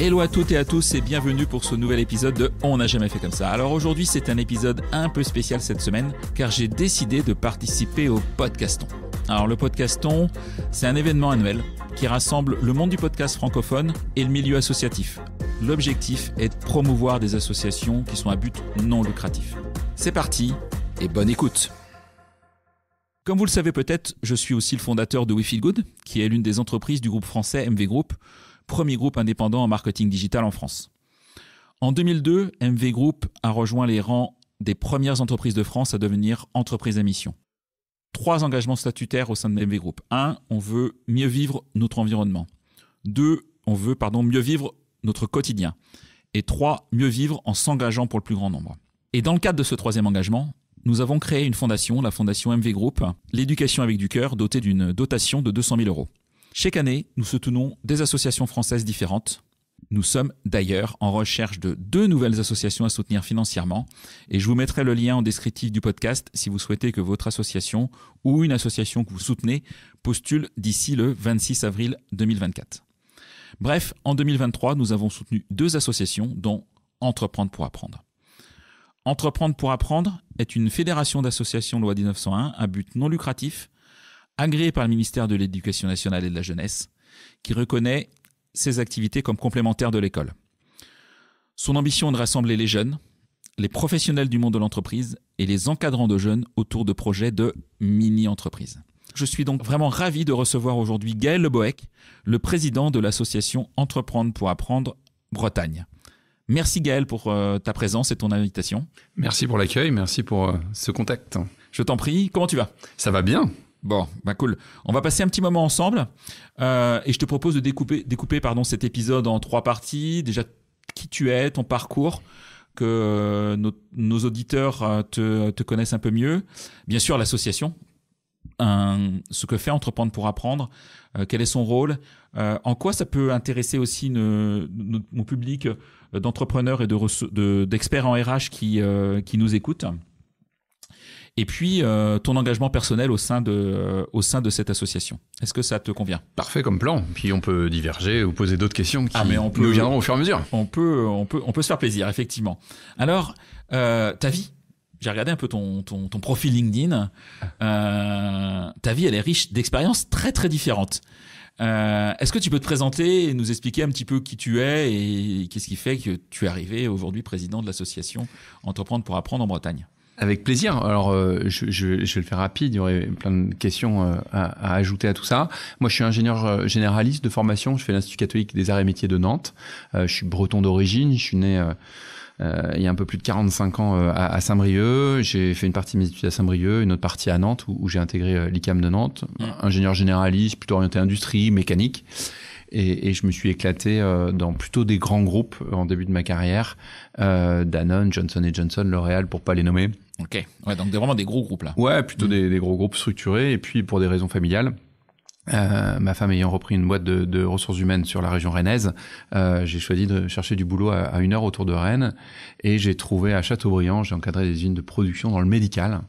Hello à toutes et à tous et bienvenue pour ce nouvel épisode de On n'a jamais fait comme ça. Alors aujourd'hui c'est un épisode un peu spécial cette semaine car j'ai décidé de participer au podcaston. Alors le podcaston c'est un événement annuel qui rassemble le monde du podcast francophone et le milieu associatif. L'objectif est de promouvoir des associations qui sont à but non lucratif. C'est parti et bonne écoute. Comme vous le savez peut-être, je suis aussi le fondateur de We Good, qui est l'une des entreprises du groupe français MV Group, premier groupe indépendant en marketing digital en France. En 2002, MV Group a rejoint les rangs des premières entreprises de France à devenir entreprise à mission. Trois engagements statutaires au sein de MV Group. Un, on veut mieux vivre notre environnement. Deux, on veut pardon, mieux vivre notre quotidien. Et trois, mieux vivre en s'engageant pour le plus grand nombre. Et dans le cadre de ce troisième engagement, nous avons créé une fondation, la fondation MV Group, l'éducation avec du cœur, dotée d'une dotation de 200 000 euros. Chaque année, nous soutenons des associations françaises différentes. Nous sommes d'ailleurs en recherche de deux nouvelles associations à soutenir financièrement et je vous mettrai le lien en descriptif du podcast si vous souhaitez que votre association ou une association que vous soutenez postule d'ici le 26 avril 2024. Bref, en 2023, nous avons soutenu deux associations dont Entreprendre pour apprendre. Entreprendre pour apprendre est une fédération d'associations loi 1901 à but non lucratif, agréée par le ministère de l'Éducation nationale et de la jeunesse, qui reconnaît ses activités comme complémentaires de l'école. Son ambition est de rassembler les jeunes, les professionnels du monde de l'entreprise et les encadrants de jeunes autour de projets de mini-entreprise. Je suis donc vraiment ravi de recevoir aujourd'hui Gaël Leboeck, le président de l'association Entreprendre pour apprendre Bretagne. Merci Gaël pour euh, ta présence et ton invitation. Merci pour l'accueil, merci pour euh, ce contact. Je t'en prie, comment tu vas Ça va bien. Bon, bah cool. On va passer un petit moment ensemble euh, et je te propose de découper, découper pardon, cet épisode en trois parties. Déjà, qui tu es, ton parcours, que nos, auditeurs te, connaissent un peu mieux. Bien sûr, l'association ce que fait Entreprendre pour apprendre, euh, quel est son rôle, euh, en quoi ça peut intéresser aussi mon public d'entrepreneurs et d'experts de, en RH qui, euh, qui nous écoutent. Et puis, ton engagement personnel au sein de, au sein de cette association. Est-ce que ça te convient Parfait comme plan. Puis on peut diverger ou poser d'autres questions qui ah, mais on peut, nous viendront au fur et à mesure. On peut, on, peut, on peut se faire plaisir, effectivement. Alors, ta vie j'ai regardé un peu ton, ton, profil LinkedIn. Euh, ta vie, elle est riche d'expériences très très différentes. Euh, est-ce que tu peux te présenter et nous expliquer un petit peu qui tu es et qu'est-ce qui fait que tu es arrivé aujourd'hui président de l'association Entreprendre pour apprendre en Bretagne avec plaisir. Alors, euh, je, vais le faire rapide. Il y aurait plein de questions à, ajouter à tout ça. Moi, je suis ingénieur généraliste de formation. Je fais l'Institut catholique des arts et métiers de Nantes. je suis breton d'origine. Je suis né euh, il y a un peu plus de 45 ans euh, à, Saint-Brieuc. J'ai fait une partie de mes études à Saint-Brieuc, une autre partie à Nantes où, j'ai intégré euh, l'ICAM de Nantes, mm. ingénieur généraliste, plutôt orienté industrie, mécanique. Et, je me suis éclaté dans plutôt des grands groupes en début de ma carrière, euh, Danone, Johnson Johnson, L'Oréal pour pas les nommer. Ok, donc vraiment des gros groupes là. Ouais, plutôt mm. des, gros groupes structurés et puis pour des raisons familiales. Euh, ma femme ayant repris une boîte de, ressources humaines sur la région rennaise, euh, j'ai choisi de chercher du boulot à, une heure autour de Rennes et j'ai trouvé à Châteaubriand, j'ai encadré des usines de production dans le médical.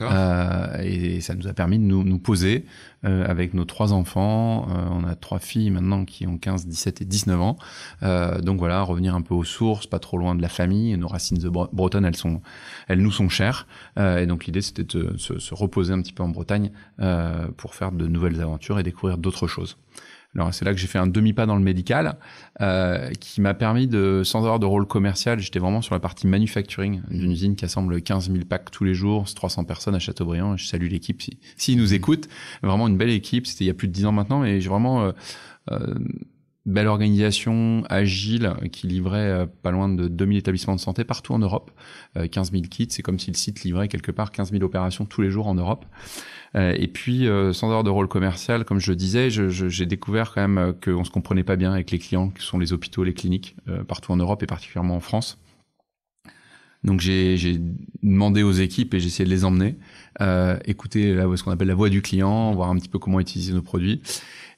Euh, et, ça nous a permis de nous, poser avec nos trois enfants. on a trois filles maintenant qui ont 15, 17 et 19 ans. donc voilà, revenir un peu aux sources, pas trop loin de la famille. nos racines bretonnes, elles, sont, elles nous sont chères. et donc l'idée, c'était de se, reposer un petit peu en Bretagne pour faire de nouvelles aventures découvrir d'autres choses. Alors c'est là que j'ai fait un demi-pas dans le médical, euh, qui m'a permis de, sans avoir de rôle commercial, j'étais vraiment sur la partie manufacturing d'une usine qui assemble 15 000 packs tous les jours, 300 personnes à Châteaubriand. Je salue l'équipe s'ils nous écoutent. Vraiment une belle équipe. C'était il y a plus de 10 ans maintenant, mais j'ai vraiment euh, euh, belle organisation agile qui livrait pas loin de 2000 établissements de santé partout en Europe. 15 000 kits, c'est comme si le site livrait quelque part 15 000 opérations tous les jours en Europe. Euh, et puis, euh, sans avoir de rôle commercial, comme je disais, j'ai découvert quand même euh, qu'on se comprenait pas bien avec les clients, qui sont les hôpitaux, les cliniques, partout en Europe et particulièrement en France. Donc j'ai demandé aux équipes et j'ai essayé de les emmener, écouter ce qu'on appelle la voix du client, voir un petit peu comment utiliser nos produits.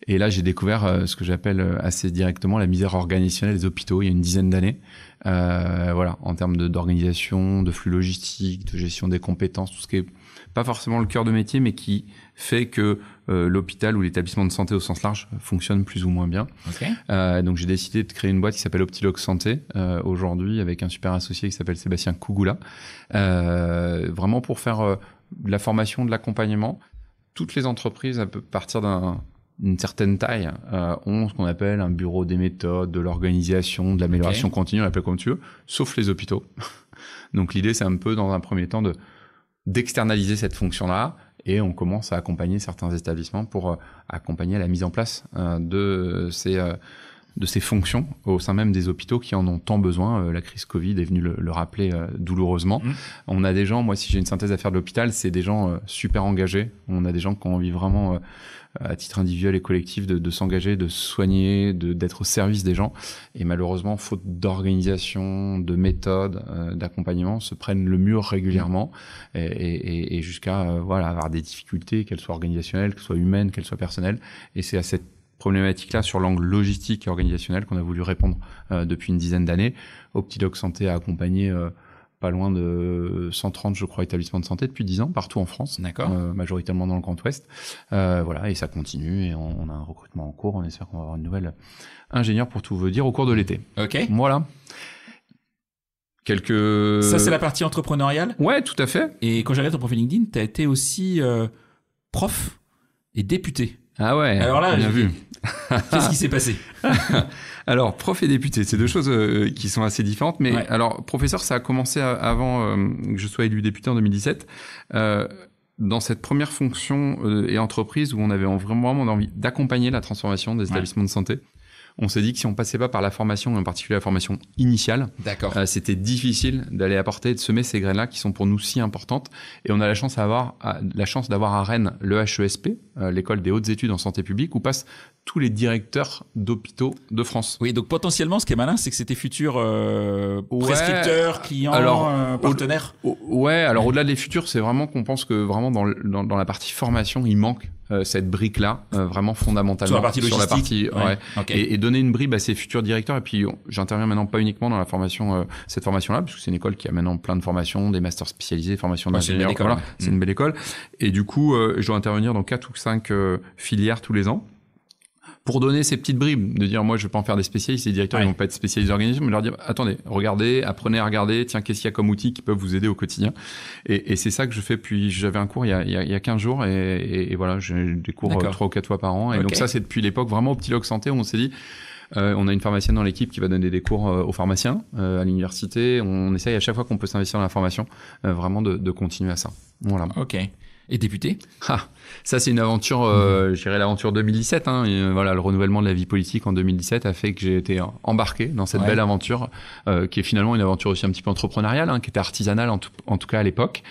Et là, j'ai découvert ce que j'appelle assez directement la misère organisationnelle des hôpitaux il y a une dizaine d'années. Euh, voilà, en termes d'organisation, de, de, flux logistique, de gestion des compétences, tout ce qui est pas forcément le cœur de métier, mais qui fait que euh, l'hôpital ou l'établissement de santé au sens large fonctionne plus ou moins bien. Euh, donc j'ai décidé de créer une boîte qui s'appelle Optilog Santé euh, aujourd'hui avec un super associé qui s'appelle Sébastien Kougoula, vraiment pour faire la formation, de l'accompagnement. Toutes les entreprises à partir d'une certaine taille ont ce qu'on appelle un bureau des méthodes, de l'organisation, de l'amélioration continue, on l'appelle comme tu veux, sauf les hôpitaux. Donc l'idée, c'est un peu dans un premier temps de d'externaliser cette fonction-là et on commence à accompagner certains établissements pour euh, accompagner la mise en place euh, de ces euh, de ces fonctions au sein même des hôpitaux qui en ont tant besoin. la crise Covid est venue le, rappeler douloureusement. Mmh. On a des gens, moi si j'ai une synthèse à faire de l'hôpital, c'est des gens super engagés. On a des gens qui ont envie vraiment euh, à titre individuel et collectif, de, s'engager, de soigner, de d'être au service des gens. Et malheureusement, faute d'organisation, de méthode, euh, d'accompagnement, se prennent le mur régulièrement et, jusqu'à euh, voilà avoir des difficultés, qu'elles soient organisationnelles, qu'elles soient humaines, qu'elles soient personnelles. Et c'est à cette problématique-là sur l'angle logistique et organisationnel qu'on a voulu répondre depuis une dizaine d'années. Optidoc Santé a accompagné pas loin de 130, je crois, établissements de santé depuis 10 ans, partout en France. D'accord. Euh, majoritairement dans le Grand Ouest. Euh, voilà, et ça continue, et on, a un recrutement en cours, on espère qu'on va avoir une nouvelle ingénieure pour tout vous dire au cours de l'été. Ok. Voilà. Quelques... Ça, c'est la partie entrepreneuriale Ouais, tout à fait. Et quand regardé ton profil LinkedIn, tu as été aussi euh, prof et député. Ah ouais. Alors là, bien vu. Qu'est-ce qui s'est passé Alors, prof et député, c'est deux choses euh, qui sont assez différentes. Mais alors, professeur, ça a commencé avant euh, que je sois élu député en 2017. Euh, dans cette première fonction et entreprise où on avait vraiment, envie d'accompagner la transformation des établissements de santé, on s'est dit que si on passait pas par la formation, en particulier la formation initiale, euh, c'était difficile d'aller apporter et de semer ces graines-là qui sont pour nous si importantes. Et on a la chance d'avoir la chance d'avoir à Rennes le HESP, euh, l'école des hautes études en santé publique, où passent tous les directeurs d'hôpitaux de France. Oui, donc potentiellement, ce qui est malin, c'est que c'était futurs euh, prescripteurs, clients, euh, partenaires. ouais, alors au-delà des futurs, c'est vraiment qu'on pense que vraiment dans, dans, dans la partie formation, il manque euh, cette brique-là, vraiment fondamentalement. Sur la partie logistique. Sur la partie, ouais. Et, donner une bribe à bah, ces futurs directeurs. Et puis, j'interviens maintenant pas uniquement dans la formation, cette formation-là, puisque c'est une école qui a maintenant plein de formations, des masters spécialisés, formations d'ingénieurs. C'est une, belle école. une belle école. Et du coup, je dois intervenir dans quatre ou cinq filières tous les ans pour donner ces petites bribes, de dire moi je vais pas en faire des spécialistes, les directeurs ils vont pas être spécialistes d'organismes, mais leur dire attendez, regardez, apprenez à regarder, tiens qu'est-ce qu'il y a comme outils qui peuvent vous aider au quotidien. Et, et c'est ça que je fais. Puis j'avais un cours il y a, il y a 15 jours et, et, voilà, j'ai des cours euh, trois ou quatre fois par an. Et donc ça c'est depuis l'époque vraiment au petit log santé on s'est dit euh, on a une pharmacienne dans l'équipe qui va donner des cours euh, aux pharmaciens à l'université. On, essaye à chaque fois qu'on peut s'investir dans la formation, vraiment de, de, continuer à ça. Voilà. Ok et député. ça c'est une aventure, euh, mhm. j'irai l'aventure 2017. Hein. Euh, voilà, le renouvellement de la vie politique en 2017 a fait que j'ai été embarqué dans cette belle aventure, euh, qui est finalement une aventure aussi un petit peu entrepreneuriale, hein, qui était artisanale en tout, cas à l'époque,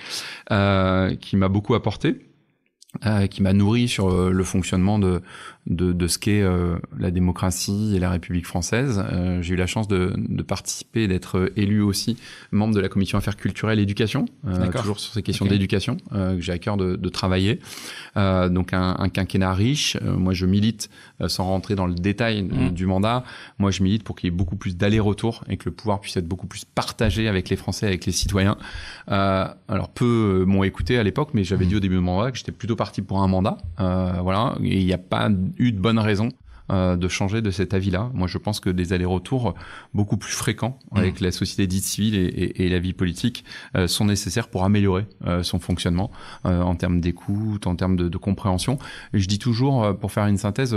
euh, qui m'a beaucoup apporté. qui m'a nourri sur le fonctionnement de, de, ce qu'est euh, la démocratie et la République française. Euh, j'ai eu la chance de, participer, d'être euh, élu aussi membre de la commission affaires culturelles et éducation, toujours sur ces questions d'éducation que j'ai à cœur de, travailler. donc un, quinquennat riche. moi, je milite, sans rentrer dans le détail mm. du mandat, moi je milite pour qu'il y ait beaucoup plus d'aller-retour et que le pouvoir puisse être beaucoup plus partagé avec les Français, avec les citoyens. alors peu m'ont écouté à l'époque, mais j'avais mm. dit au début de mon mandat que j'étais plutôt parti pour un mandat. voilà, et il n'y a pas eu de bonnes raisons euh, de changer de cet avis-là. Moi, je pense que des allers-retours beaucoup plus fréquents mm. avec la société dite civile et, et, et la vie politique euh, sont nécessaires pour améliorer euh, son fonctionnement euh, en termes d'écoute, en termes de, de compréhension. je dis toujours, euh, pour faire une synthèse,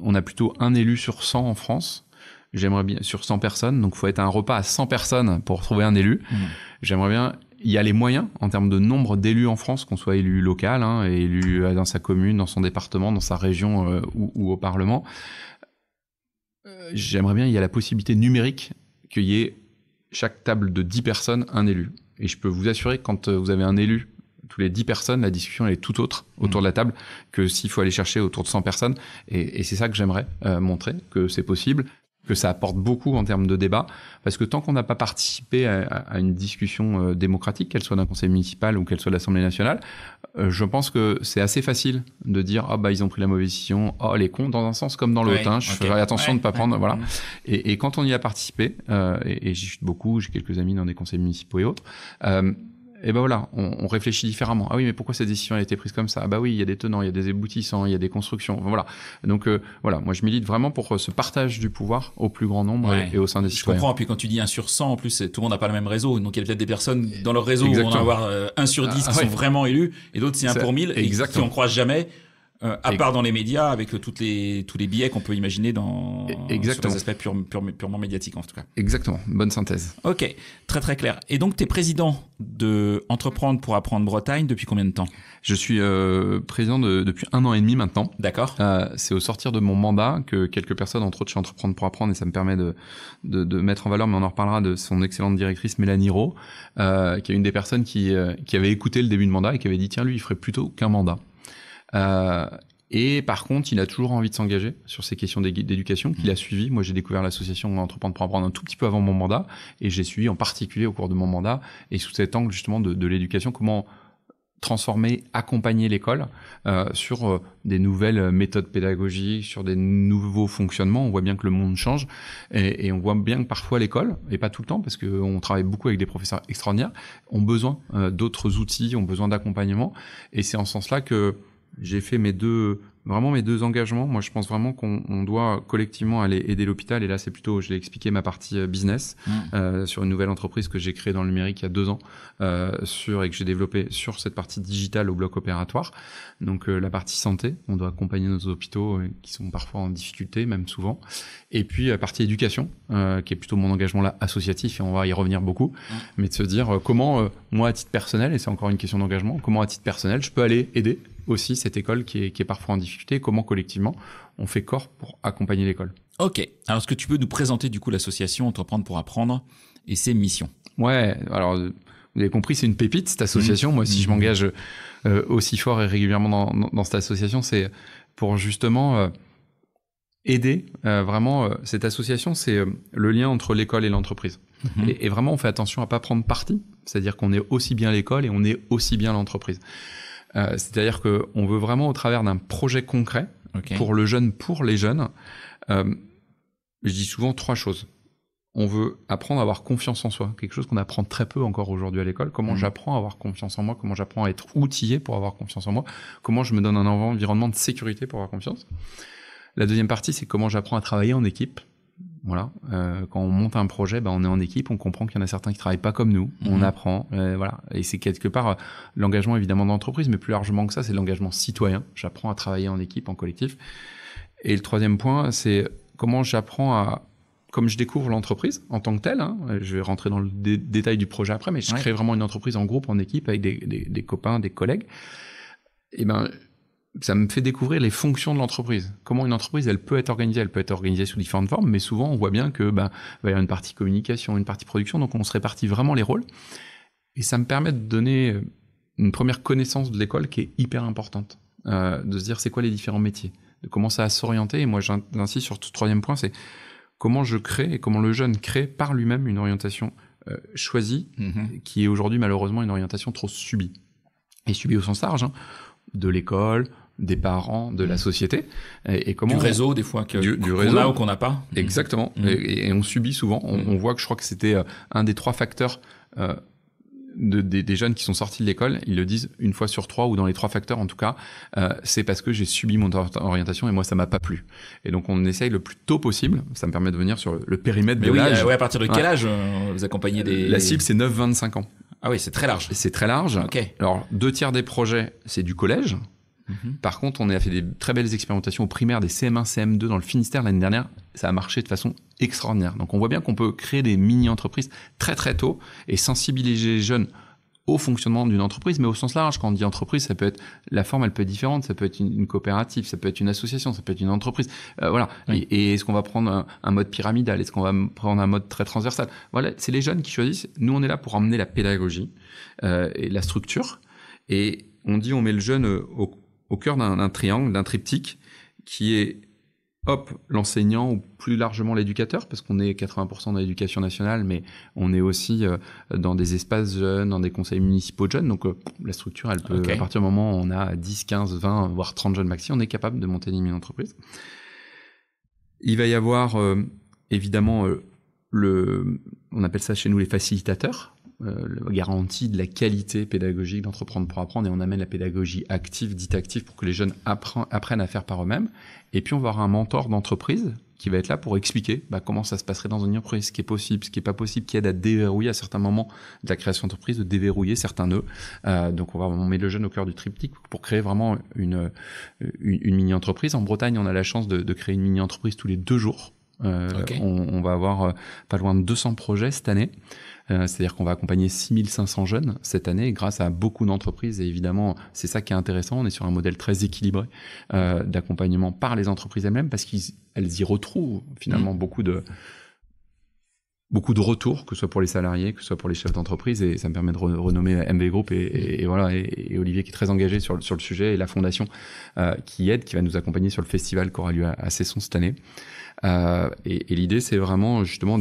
on a plutôt un élu sur 100 en France. J'aimerais bien sur 100 personnes, donc faut être à un repas à 100 personnes pour trouver un élu. Mm. J'aimerais bien il y a les moyens en termes de nombre d'élus en France, qu'on soit élu local, hein, élu euh, dans sa commune, dans son département, dans sa région euh, ou, au Parlement. Euh, j'aimerais bien, il y a la possibilité numérique qu'il y ait chaque table de 10 personnes, un élu. Et je peux vous assurer que quand vous avez un élu, tous les 10 personnes, la discussion est tout autre autour mmh. de la table que s'il faut aller chercher autour de 100 personnes. Et, c'est ça que j'aimerais montrer, que c'est possible, que ça apporte beaucoup en termes de débat, parce que tant qu'on n'a pas participé à, une discussion euh, démocratique, qu'elle soit d'un conseil municipal ou qu'elle soit de l'Assemblée nationale, euh, je pense que c'est assez facile de dire ah bah ils ont pris la mauvaise décision, oh les cons dans un sens comme dans l'autre, je ferai attention de de pas prendre, voilà. Mm-hmm. Et, quand on y a participé, euh, et, j'y suis beaucoup, j'ai quelques amis dans des conseils municipaux et autres et ben voilà, on, réfléchit différemment. Ah oui, mais pourquoi cette décision a été prise comme ça Ah bah ben oui, il y a des tenants, il y a des aboutissants, il y a des constructions. Voilà. Donc euh, voilà, moi je milite vraiment pour euh, ce partage du pouvoir au plus grand nombre et, au sein des citoyens. Je comprends. Puis quand tu dis un sur 100, en plus, tout le monde n'a pas le même réseau. Donc il y a peut-être des personnes dans leur réseau où on va avoir euh, un sur 10 ah, qui ah, sont vraiment élus et d'autres c'est 1 pour 1000 et qui on croise jamais. Euh, à part dans les médias, avec toutes les, tous les billets qu'on peut imaginer dans Exactement. Sur les aspects purement médiatiques, en tout cas. Exactement. Bonne synthèse. Ok. Très, très clair. Et donc, tu es président de Entreprendre pour apprendre Bretagne depuis combien de temps Je suis euh, président depuis un an et demi maintenant. D'accord. Euh, c'est au sortir de mon mandat que quelques personnes, entre autres chez Entreprendre pour apprendre, et ça me permet de, de, de mettre en valeur, mais on en reparlera de son excellente directrice Mélanie Rowe, euh, qui est une des personnes qui, euh, qui avait écouté le début de mandat et qui avait dit tiens, lui, il ferait plutôt qu'un mandat. Euh, et par contre, il a toujours envie de s'engager sur ces questions d'éducation qu'il a suivies. Moi, j'ai découvert l'association Entreprendre pour apprendre un tout petit peu avant mon mandat, et j'ai suivi en particulier au cours de mon mandat, et sous cet angle justement de, l'éducation, comment transformer, accompagner l'école euh, sur euh, des nouvelles méthodes pédagogiques, sur des nouveaux fonctionnements. On voit bien que le monde change et, on voit bien que parfois l'école, et pas tout le temps, parce qu'on travaille beaucoup avec des professeurs extraordinaires, ont besoin d'autres outils, ont besoin d'accompagnement. Et c'est en ce sens-là que j'ai fait mes deux, vraiment mes deux engagements. Moi, je pense vraiment qu'on doit collectivement aller aider l'hôpital. Et là, c'est plutôt, je l'ai expliqué, ma partie euh, business mmh. euh, sur une nouvelle entreprise que j'ai créée dans le numérique il y a deux ans euh, sur, et que j'ai développée sur cette partie digitale au bloc opératoire. Donc, euh, la partie santé, on doit accompagner nos hôpitaux euh, qui sont parfois en difficulté, même souvent. Et puis, la partie éducation, qui est plutôt mon engagement là associatif, et on va y revenir beaucoup, mmh. mais de se dire comment, moi, à titre personnel, et c'est encore une question d'engagement, comment à titre personnel, je peux aller aider aussi cette école qui est, parfois en difficulté, comment collectivement on fait corps pour accompagner l'école. Ok, alors est-ce que tu peux nous présenter du coup l'association Entreprendre pour apprendre et ses missions Ouais, alors euh, vous avez compris, c'est une pépite cette association. Mmh. Moi, si je mmh. m'engage euh, aussi fort et régulièrement dans, cette association, c'est pour justement euh, aider vraiment cette association. C'est le lien entre l'école et l'entreprise. Mmh. Et, et, vraiment, on fait attention à pas prendre parti, c'est-à-dire qu'on est aussi bien l'école et on est aussi bien l'entreprise. Euh, c'est-à-dire qu'on veut vraiment, au travers d'un projet concret, pour le jeune, pour les jeunes, euh, je dis souvent trois choses. On veut apprendre à avoir confiance en soi, quelque chose qu'on apprend très peu encore aujourd'hui à l'école. Comment mm. j'apprends à avoir confiance en moi Comment j'apprends à être outillé pour avoir confiance en moi Comment je me donne un environnement de sécurité pour avoir confiance La deuxième partie, c'est comment j'apprends à travailler en équipe. Voilà. Euh, quand on monte un projet, bah, on est en équipe, on comprend qu'il y en a certains qui travaillent pas comme nous, on mhm. apprend, euh, voilà. Et c'est quelque part euh, l'engagement évidemment d'entreprise, mais plus largement que ça, c'est l'engagement citoyen. J'apprends à travailler en équipe, en collectif. Et le troisième point, c'est comment j'apprends à comme je découvre l'entreprise en tant que telle, hein, je vais rentrer dans le détail du projet après, mais je crée vraiment une entreprise en groupe, en équipe, avec des, des copains, des collègues. Et eh ben, ça me fait découvrir les fonctions de l'entreprise. Comment une entreprise, elle peut être organisée. Elle peut être organisée sous différentes formes, mais souvent, on voit bien que ben, va y avoir une partie communication, une partie production, donc on se répartit vraiment les rôles. Et ça me permet de donner une première connaissance de l'école qui est hyper importante. Euh, de se dire c'est quoi les différents métiers, de commencer à s'orienter. Et moi, j'insiste sur ce troisième point, c'est comment je crée et comment le jeune crée par lui-même une orientation euh, choisie, mm-hmm. qui est aujourd'hui malheureusement une orientation trop subie. Et subie au sens large, hein, de l'école, des parents, de la mmh. société. Et, comment du réseau des fois qu'on a ou qu'on n'a pas. Mmh. Exactement. Mmh. Et, on subit souvent. On, voit que je crois que c'était euh, un des trois facteurs. Euh, des, jeunes qui sont sortis de l'école, ils le disent une fois sur trois ou dans les trois facteurs en tout cas, euh, c'est parce que j'ai subi mon orientation et moi ça m'a pas plu. Et donc on essaye le plus tôt possible, ça me permet de venir sur le, périmètre Mais de oui, à partir de quel âge vous accompagnez des... La cible c'est 9-25 ans. Ah oui, c'est très large. C'est très large. Ok. Alors deux tiers des projets c'est du collège. Mhm. Par contre, on a fait des très belles expérimentations au primaire des CM1, CM2 dans le Finistère l'année dernière. Ça a marché de façon extraordinaire. Donc on voit bien qu'on peut créer des mini-entreprises très très tôt et sensibiliser les jeunes au fonctionnement d'une entreprise, mais au sens large. Quand on dit entreprise, ça peut être la forme, elle peut être différente. Ça peut être une, coopérative, ça peut être une association, ça peut être une entreprise. Euh, voilà. Et, est-ce qu'on va prendre un, mode pyramidal Est-ce qu'on va prendre un mode très transversal Voilà, c'est les jeunes qui choisissent. Nous, on est là pour emmener la pédagogie euh, et la structure. Et on dit, on met le jeune euh, au au cœur d'un triangle, d'un triptyque, qui est hop, l'enseignant ou plus largement l'éducateur, parce qu'on est 80% dans l'éducation nationale, mais on est aussi euh, dans des espaces jeunes, dans des conseils municipaux de jeunes. Donc euh, la structure, elle peut, à partir du moment où on a 10, 15, 20, voire 30 jeunes maxi, on est capable de monter une entreprise. Il va y avoir euh, évidemment le, on appelle ça chez nous les facilitateurs. Euh, garantie de la qualité pédagogique d'entreprendre pour apprendre et on amène la pédagogie active, dite active, pour que les jeunes apprennent à faire par eux-mêmes. Et puis on va avoir un mentor d'entreprise qui va être là pour expliquer bah, comment ça se passerait dans une entreprise, ce qui est possible, ce qui n'est pas possible, qui aide à déverrouiller à certains moments de la création d'entreprise, de déverrouiller certains nœuds. Euh, donc on va mettre le jeune au cœur du triptyque pour créer vraiment une, une, mini-entreprise. En Bretagne, on a la chance de, créer une mini-entreprise tous les deux jours. Euh, on, va avoir euh, pas loin de 200 projets cette année. Euh, c'est-à-dire qu'on va accompagner 6500 jeunes cette année grâce à beaucoup d'entreprises. Et évidemment, c'est ça qui est intéressant. On est sur un modèle très équilibré euh, d'accompagnement par les entreprises elles-mêmes parce qu'elles y retrouvent finalement mmh. beaucoup de beaucoup de retours, que ce soit pour les salariés, que ce soit pour les chefs d'entreprise, et ça me permet de renommer MV Group et, voilà, et, Olivier qui est très engagé sur, le, sur le sujet, et la fondation euh, qui aide, qui va nous accompagner sur le festival qui aura lieu à, à cette année. et l'idée, c'est vraiment justement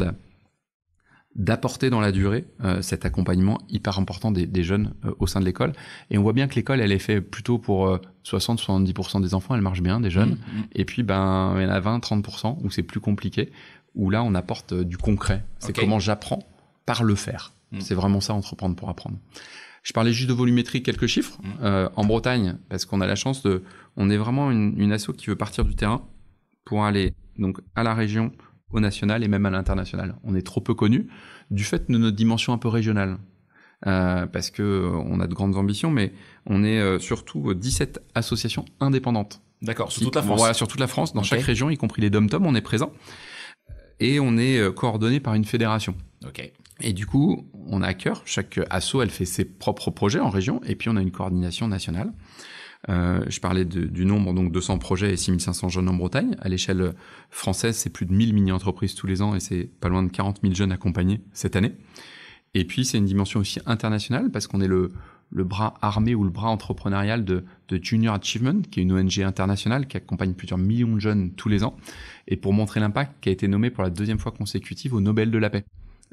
d'apporter dans la durée euh, cet accompagnement hyper important des, jeunes euh, au sein de l'école. Et on voit bien que l'école, elle est faite plutôt pour 60-70% euh, des enfants, elle marche bien, des jeunes. Mmh, mmh. Et puis, ben, il y en a 20-30% où c'est plus compliqué, où là, on apporte du concret. C'est comment j'apprends par le faire. Mmh. C'est vraiment ça, entreprendre pour apprendre. Je parlais juste de volumétrie, quelques chiffres. en Bretagne, parce qu'on a la chance de... On est vraiment une, une asso qui veut partir du terrain pour aller donc à la région, au national et même à l'international. On est trop peu connu du fait de notre dimension un peu régionale. Euh, parce que euh, on a de grandes ambitions, mais on est euh, surtout 17 associations indépendantes. D'accord, sur toute la France. sur toute la France, dans chaque région, y compris les dom-tom, on est présent. Et on est coordonné par une fédération. Ok. Et du coup, on a à cœur, chaque asso, elle fait ses propres projets en région, et puis on a une coordination nationale. Euh, je parlais du nombre, donc 200 projets et 6500 jeunes en Bretagne. À l'échelle française, c'est plus de 1000 mini-entreprises tous les ans et c'est pas loin de 40 000 jeunes accompagnés cette année. Et puis, c'est une dimension aussi internationale parce qu'on est le, le bras armé ou le bras entrepreneurial de, de, Junior Achievement, qui est une ONG internationale qui accompagne plusieurs millions de jeunes tous les ans, et pour montrer l'impact, qui a été nommé pour la deuxième fois consécutive au Nobel de la paix.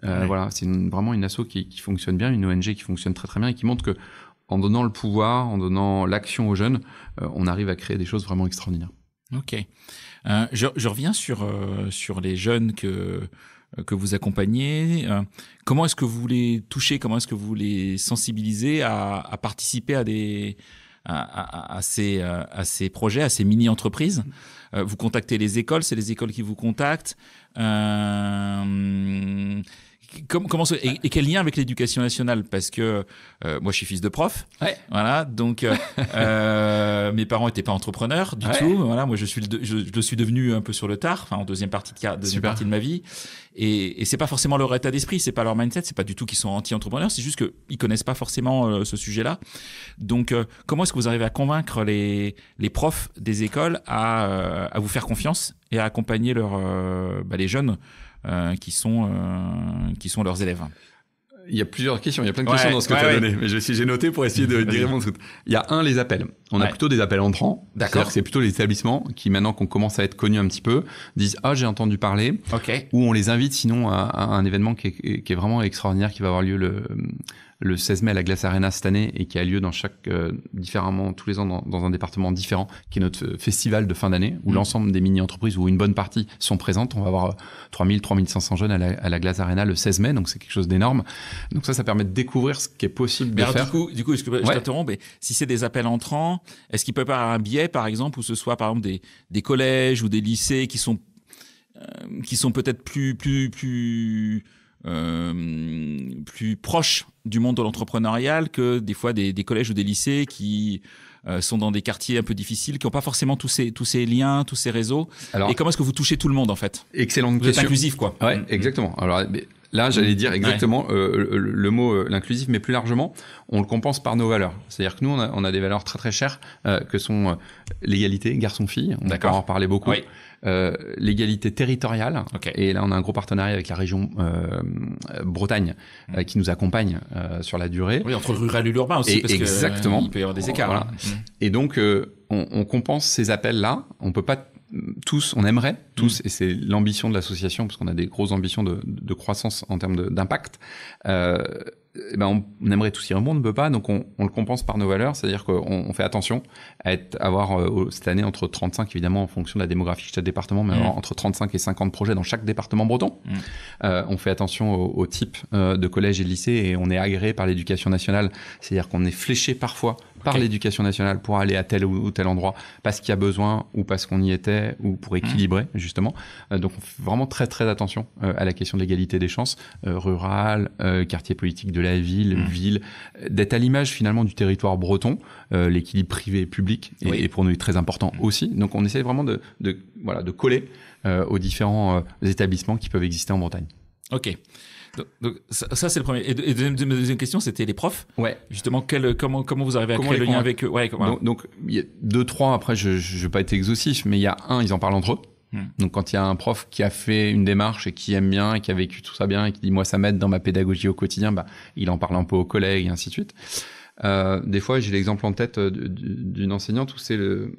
Euh, Voilà, c'est vraiment une asso qui, qui, fonctionne bien, une ONG qui fonctionne très très bien et qui montre que en donnant le pouvoir, en donnant l'action aux jeunes, euh, on arrive à créer des choses vraiment extraordinaires. Ok. Euh, je, reviens sur, euh, sur les jeunes que, que vous accompagnez. comment est-ce que vous les touchez Comment est-ce que vous les sensibilisez à, participer à des, à, ces, à ces projets, à ces mini-entreprises. vous contactez les écoles, c'est les écoles qui vous contactent. Comment, et, quel lien avec l'éducation nationale Parce que euh, moi, je suis fils de prof. Voilà, donc euh, euh, mes parents n'étaient pas entrepreneurs du tout. Voilà, moi, je suis, suis devenu un peu sur le tard, en deuxième partie de, ma vie. Et, et c'est pas forcément leur état d'esprit, c'est pas leur mindset, c'est pas du tout qu'ils sont anti-entrepreneurs, c'est juste qu'ils connaissent pas forcément ce sujet-là. Donc, comment est-ce que vous arrivez à convaincre les, les profs des écoles à, vous faire confiance et à accompagner leur, bah, les jeunes euh, qui sont euh, qui sont leurs élèves il y a plusieurs questions, il y a plein de questions dans ce que tu as donné, mais j'ai noté pour essayer de dire répondre Il y a un, les appels. On a plutôt des appels entrants. D'accord. C'est plutôt les établissements qui, maintenant qu'on commence à être connus un petit peu, disent Ah, j'ai entendu parler. OK. Ou on les invite sinon à, un événement qui est, qui est, vraiment extraordinaire qui va avoir lieu le, le 16 mai à la Glace Arena cette année et qui a lieu dans chaque euh, différemment tous les ans dans, un département différent, qui est notre euh, festival de fin d'année où mm. l'ensemble des mini-entreprises ou une bonne partie sont présentes. On va avoir 3 euh, 3500 jeunes à la, à la Glace Arena le 16 mai, donc c'est quelque chose d'énorme. Donc ça, ça permet de découvrir ce qui est possible de faire. Du coup, du coup je, t'interromps, mais si c'est des appels entrants, est-ce peut pas avoir un billet par exemple où ce soit par exemple des, collèges ou des lycées qui sont qui sont peut-être plus plus plus euh, plus proche du monde de l'entrepreneuriat que des fois des, collèges ou des lycées qui euh, sont dans des quartiers un peu difficiles, qui n'ont pas forcément tous ces, tous ces liens, tous ces réseaux. et comment est-ce que vous touchez tout le monde en fait Excellente vous question. Êtes inclusif quoi. Oui, mm, mm. exactement. Alors Là, j'allais dire exactement euh, le, mot l'inclusif, euh, mais plus largement, on le compense par nos valeurs. C'est-à-dire que nous, on a, des valeurs très très chères euh, que sont l'égalité garçon-fille, on va en reparler beaucoup, oui. l'égalité territoriale, et là on a un gros partenariat avec la région Bretagne mm. qui nous accompagne sur la durée. Oui, entre le rural et l'urbain aussi, parce exactement. peut y avoir des écarts. Hein. Mm. Et donc, on, on, compense ces appels-là, on peut pas tous, on aimerait tous, mm. et c'est l'ambition de l'association, parce qu'on a des grosses ambitions de, croissance en termes d'impact. Euh, eh ben on, aimerait tous y répondre, on ne peut pas, donc on, le compense par nos valeurs, c'est-à-dire qu'on fait attention à être, avoir euh, cette année entre 35, évidemment en fonction de la démographie de chaque département, mais mm. entre 35 et 50 projets dans chaque département breton. Mm. Euh, on fait attention au, au type euh, de collège et de lycée, et on est agréé par l'éducation nationale, c'est-à-dire qu'on est fléché parfois par l'éducation nationale pour aller à tel ou, tel endroit parce qu'il y a besoin ou parce qu'on y était ou pour hmm. équilibrer justement. Euh, donc on fait vraiment très très attention euh, à la question de l'égalité des chances euh, rurale, euh, quartier politique de la ville, hmm. ville, d'être à l'image finalement du territoire breton, l'équilibre privé et public est, pour nous très important hmm. aussi. Donc on essaie vraiment de, de voilà de coller aux différents établissements qui peuvent exister en Bretagne. Ok. Donc, ça, c'est le premier. Et, deuxième, question, c'était les profs. Ouais. Justement, quel, comment, comment vous arrivez à créer le lien avec eux Donc, il y a deux, trois, après, je ne vais pas être exhaustif, mais il y a un, ils en parlent entre eux. Hmm. Donc, quand il y a un prof qui a fait une démarche et qui aime bien, et qui a vécu tout ça bien, et qui dit, moi, ça m'aide dans ma pédagogie au quotidien, bah, il en parle un peu aux collègues, et ainsi de suite. Euh, des fois, j'ai l'exemple en tête euh, d'une enseignante où c'est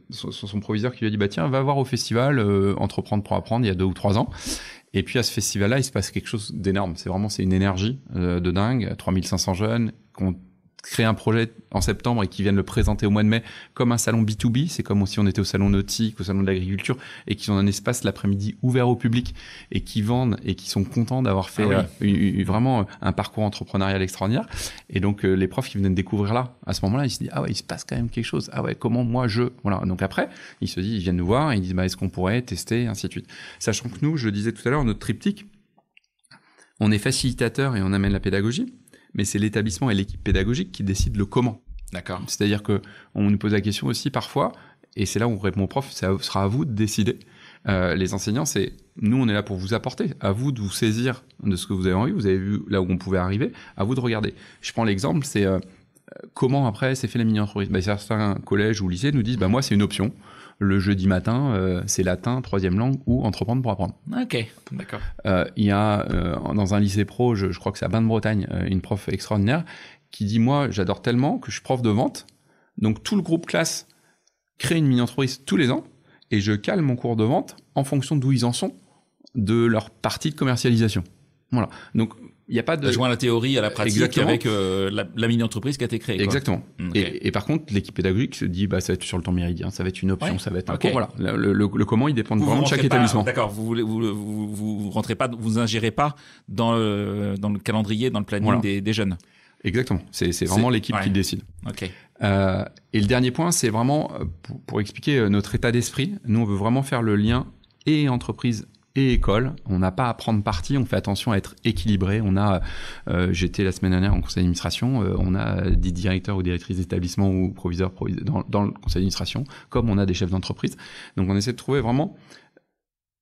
son, son, proviseur qui lui a dit bah tiens, va voir au festival euh, Entreprendre pour apprendre il y a deux ou trois ans. Et puis à ce festival-là, il se passe quelque chose d'énorme. C'est vraiment c'est une énergie euh, de dingue. 3500 jeunes créer un projet en septembre et qui viennent le présenter au mois de mai comme un salon B2B, c'est comme si on était au salon nautique, au salon de l'agriculture, et qui ont un espace l'après-midi ouvert au public et qui vendent et qui sont contents d'avoir fait ah euh, vraiment euh, un parcours entrepreneurial extraordinaire. Et donc euh, les profs qui venaient de découvrir là, à ce moment-là, ils se disent ah ouais, il se passe quand même quelque chose. Ah ouais, comment moi je voilà. Donc après, ils se disent, ils viennent nous voir, et ils disent bah est-ce qu'on pourrait tester, ainsi de suite. Sachant que nous, je disais tout à l'heure, notre triptyque, on est facilitateur et on amène la pédagogie mais c'est l'établissement et l'équipe pédagogique qui décident le comment. D'accord. C'est-à-dire que on nous pose la question aussi parfois, et c'est là où on répond au prof, ça sera à vous de décider. Euh, les enseignants, c'est nous, on est là pour vous apporter, à vous de vous saisir de ce que vous avez envie, vous avez vu là où on pouvait arriver, à vous de regarder. Je prends l'exemple, c'est euh, comment après s'est fait la mini-entreprise. Bah, certains collèges ou lycées nous disent, bah, moi c'est une option, le jeudi matin, euh, c'est latin, troisième langue ou entreprendre pour apprendre. Ok, d'accord. Euh, il y a euh, dans un lycée pro, je, je crois que c'est à Bain de Bretagne, une prof extraordinaire qui dit moi j'adore tellement que je suis prof de vente, donc tout le groupe classe crée une mini entreprise tous les ans et je cale mon cours de vente en fonction d'où ils en sont de leur partie de commercialisation. Voilà. Donc il n'y a pas de. joindre la théorie à la pratique avec euh, la, mini-entreprise qui a été créée. Exactement. Mm, et, par contre, l'équipe pédagogique se dit, bah, ça va être sur le temps méridien, ça va être une option, ça va être un cours. Voilà. Le, comment, il dépend vraiment de chaque établissement. D'accord. Vous, vous, vous, rentrez pas, vous ingérez pas dans le, dans le calendrier, dans le planning des, jeunes. Exactement. C'est, vraiment l'équipe qui décide. Ok. Euh, et le dernier point, c'est vraiment euh, pour, pour expliquer notre état d'esprit. Nous, on veut vraiment faire le lien et entreprise et école. On n'a pas à prendre parti, on fait attention à être équilibré. On a, euh, j'étais la semaine dernière en conseil d'administration, euh, on a des directeurs ou directrices d'établissement ou proviseurs, dans, le conseil d'administration, comme on a des chefs d'entreprise. Donc on essaie de trouver vraiment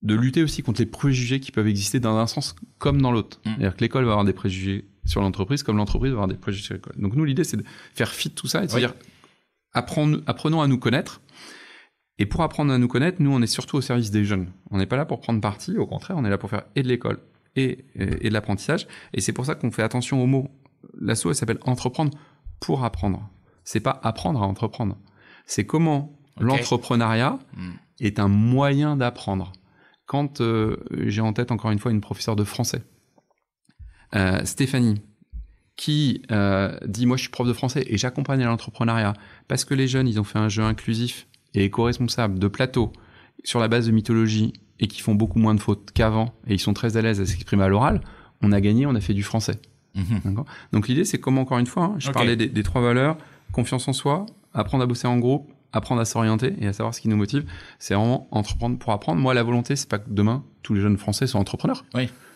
de lutter aussi contre les préjugés qui peuvent exister dans un sens comme dans l'autre. Mm. C'est-à-dire que l'école va avoir des préjugés sur l'entreprise comme l'entreprise va avoir des préjugés sur l'école. Donc nous, l'idée, c'est de faire fit tout ça et de dire apprenons à nous connaître, et pour apprendre à nous connaître, nous, on est surtout au service des jeunes. On n'est pas là pour prendre parti, au contraire, on est là pour faire et de l'école et, euh, de l'apprentissage. Et c'est pour ça qu'on fait attention aux mots. L'asso, elle s'appelle entreprendre pour apprendre. C'est pas apprendre à entreprendre. C'est comment l'entrepreneuriat hmm. est un moyen d'apprendre. Quand euh, j'ai en tête encore une fois une professeure de français, euh, Stéphanie, qui dit moi je suis prof de français et j'accompagne à l'entrepreneuriat parce que les jeunes ils ont fait un jeu inclusif et co responsables de plateau sur la base de mythologie et qui font beaucoup moins de fautes qu'avant et ils sont très à l'aise à s'exprimer à l'oral, on a gagné, on a fait du français. Mhm. Donc l'idée, c'est comment, encore une fois, hein, je parlais des, trois valeurs, confiance en soi, apprendre à bosser en groupe, apprendre à s'orienter et à savoir ce qui nous motive. C'est vraiment entreprendre pour apprendre. Moi, la volonté, c'est pas que demain, tous les jeunes Français soient entrepreneurs.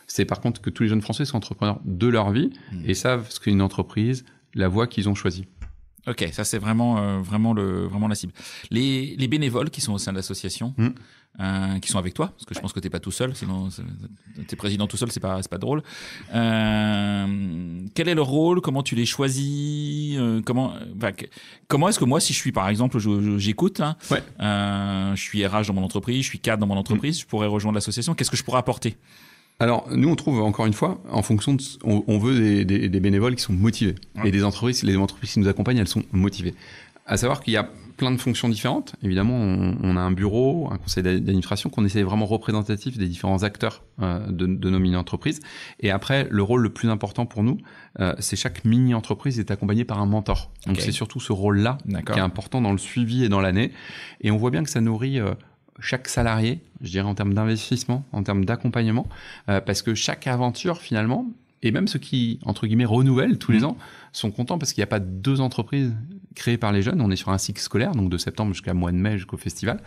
C'est par contre que tous les jeunes Français soient entrepreneurs de leur vie mhm. et savent ce qu'est une entreprise, la voie qu'ils ont choisie. Ok, ça c'est vraiment, euh, vraiment, le, vraiment la cible. Les, les bénévoles qui sont au sein de l'association, mm. euh, qui sont avec toi, parce que je pense que t'es pas tout seul, sinon t'es président tout seul, c'est pas, pas drôle. Euh, quel est leur rôle Comment tu les choisis euh, Comment, comment est-ce que moi, si je suis par exemple, j'écoute, hein, euh, je suis RH dans mon entreprise, je suis cadre dans mon entreprise, mm. je pourrais rejoindre l'association. Qu'est-ce que je pourrais apporter alors, nous, on trouve, encore une fois, en fonction on, veut des, bénévoles qui sont motivés. Et des entreprises, les entreprises qui nous accompagnent, elles sont motivées. À savoir qu'il y a plein de fonctions différentes. Évidemment, on, a un bureau, un conseil d'administration qu'on essaie vraiment représentatif des différents acteurs euh, de, nos mini-entreprises. Et après, le rôle le plus important pour nous, euh, c'est chaque mini-entreprise est accompagnée par un mentor. Donc c'est surtout ce rôle-là qui est important dans le suivi et dans l'année. Et on voit bien que ça nourrit... Euh, chaque salarié, je dirais en termes d'investissement, en termes d'accompagnement, euh, parce que chaque aventure finalement, et même ceux qui, entre guillemets, renouvellent tous les mmh. ans, sont contents parce qu'il n'y a pas deux entreprises créées par les jeunes. On est sur un cycle scolaire, donc de septembre jusqu'à mois de mai, jusqu'au festival.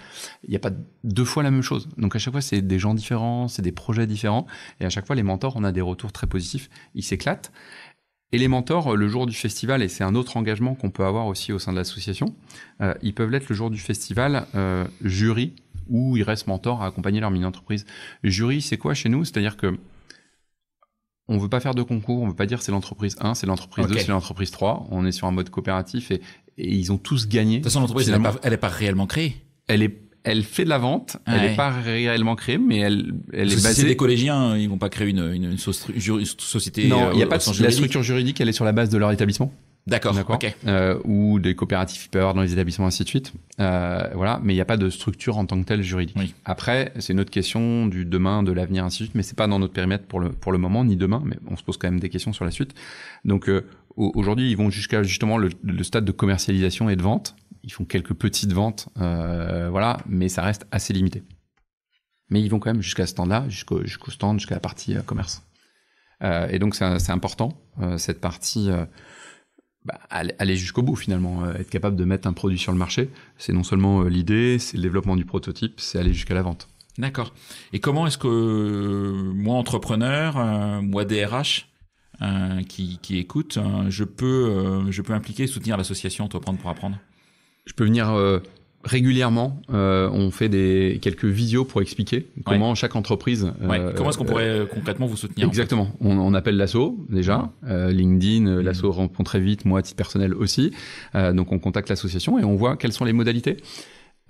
Il n'y a pas deux fois la même chose. Donc à chaque fois, c'est des gens différents, c'est des projets différents. Et à chaque fois, les mentors, on a des retours très positifs. Ils s'éclatent. Et les mentors, le jour du festival, et c'est un autre engagement qu'on peut avoir aussi au sein de l'association, euh, ils peuvent l'être le jour du festival euh, jury où ils restent mentors à accompagner leur mini-entreprise. Jury, c'est quoi chez nous C'est-à-dire que on veut pas faire de concours, on veut pas dire c'est l'entreprise 1, c'est l'entreprise 2, c'est l'entreprise 3. On est sur un mode coopératif et, ils ont tous gagné. De toute façon, l'entreprise, elle n'est pas, réellement créée. Elle est elle fait de la vente, elle n'est pas réellement créée, mais elle, elle est basée. c'est des collégiens, ils vont pas créer une, société. Non, il n'y a euh, pas de la structure juridique, elle est sur la base de leur établissement. D'accord. ok euh, ou des coopératives il peut avoir dans les établissements, ainsi de suite. Euh, voilà, mais il n'y a pas de structure en tant que telle juridique. Après, c'est une autre question du demain, de l'avenir, ainsi de suite, mais c'est pas dans notre périmètre pour le pour le moment, ni demain, mais on se pose quand même des questions sur la suite. Donc euh, aujourd'hui, ils vont jusqu'à justement le, stade de commercialisation et de vente. Ils font quelques petites ventes, euh, voilà, mais ça reste assez limité. Mais ils vont quand même jusqu'à ce stand-là, jusqu'au jusqu'au stand, jusqu'à la partie euh, commerce. et donc c'est important cette partie. Bah, aller jusqu'au bout finalement, euh, être capable de mettre un produit sur le marché. C'est non seulement euh, l'idée, c'est le développement du prototype, c'est aller jusqu'à la vente. D'accord. Et comment est-ce que euh, moi entrepreneur, moi DRH qui, écoute, je peux je peux impliquer soutenir l'association Entreprendre pour apprendre Je peux venir régulièrement, euh, on fait des quelques visios pour expliquer comment chaque entreprise. Euh, comment est-ce qu'on pourrait euh, concrètement vous soutenir Exactement. on, appelle l'asso déjà, LinkedIn, l'asso mm. rencontre très vite, moi à titre personnel aussi. donc on contacte l'association et on voit quelles sont les modalités.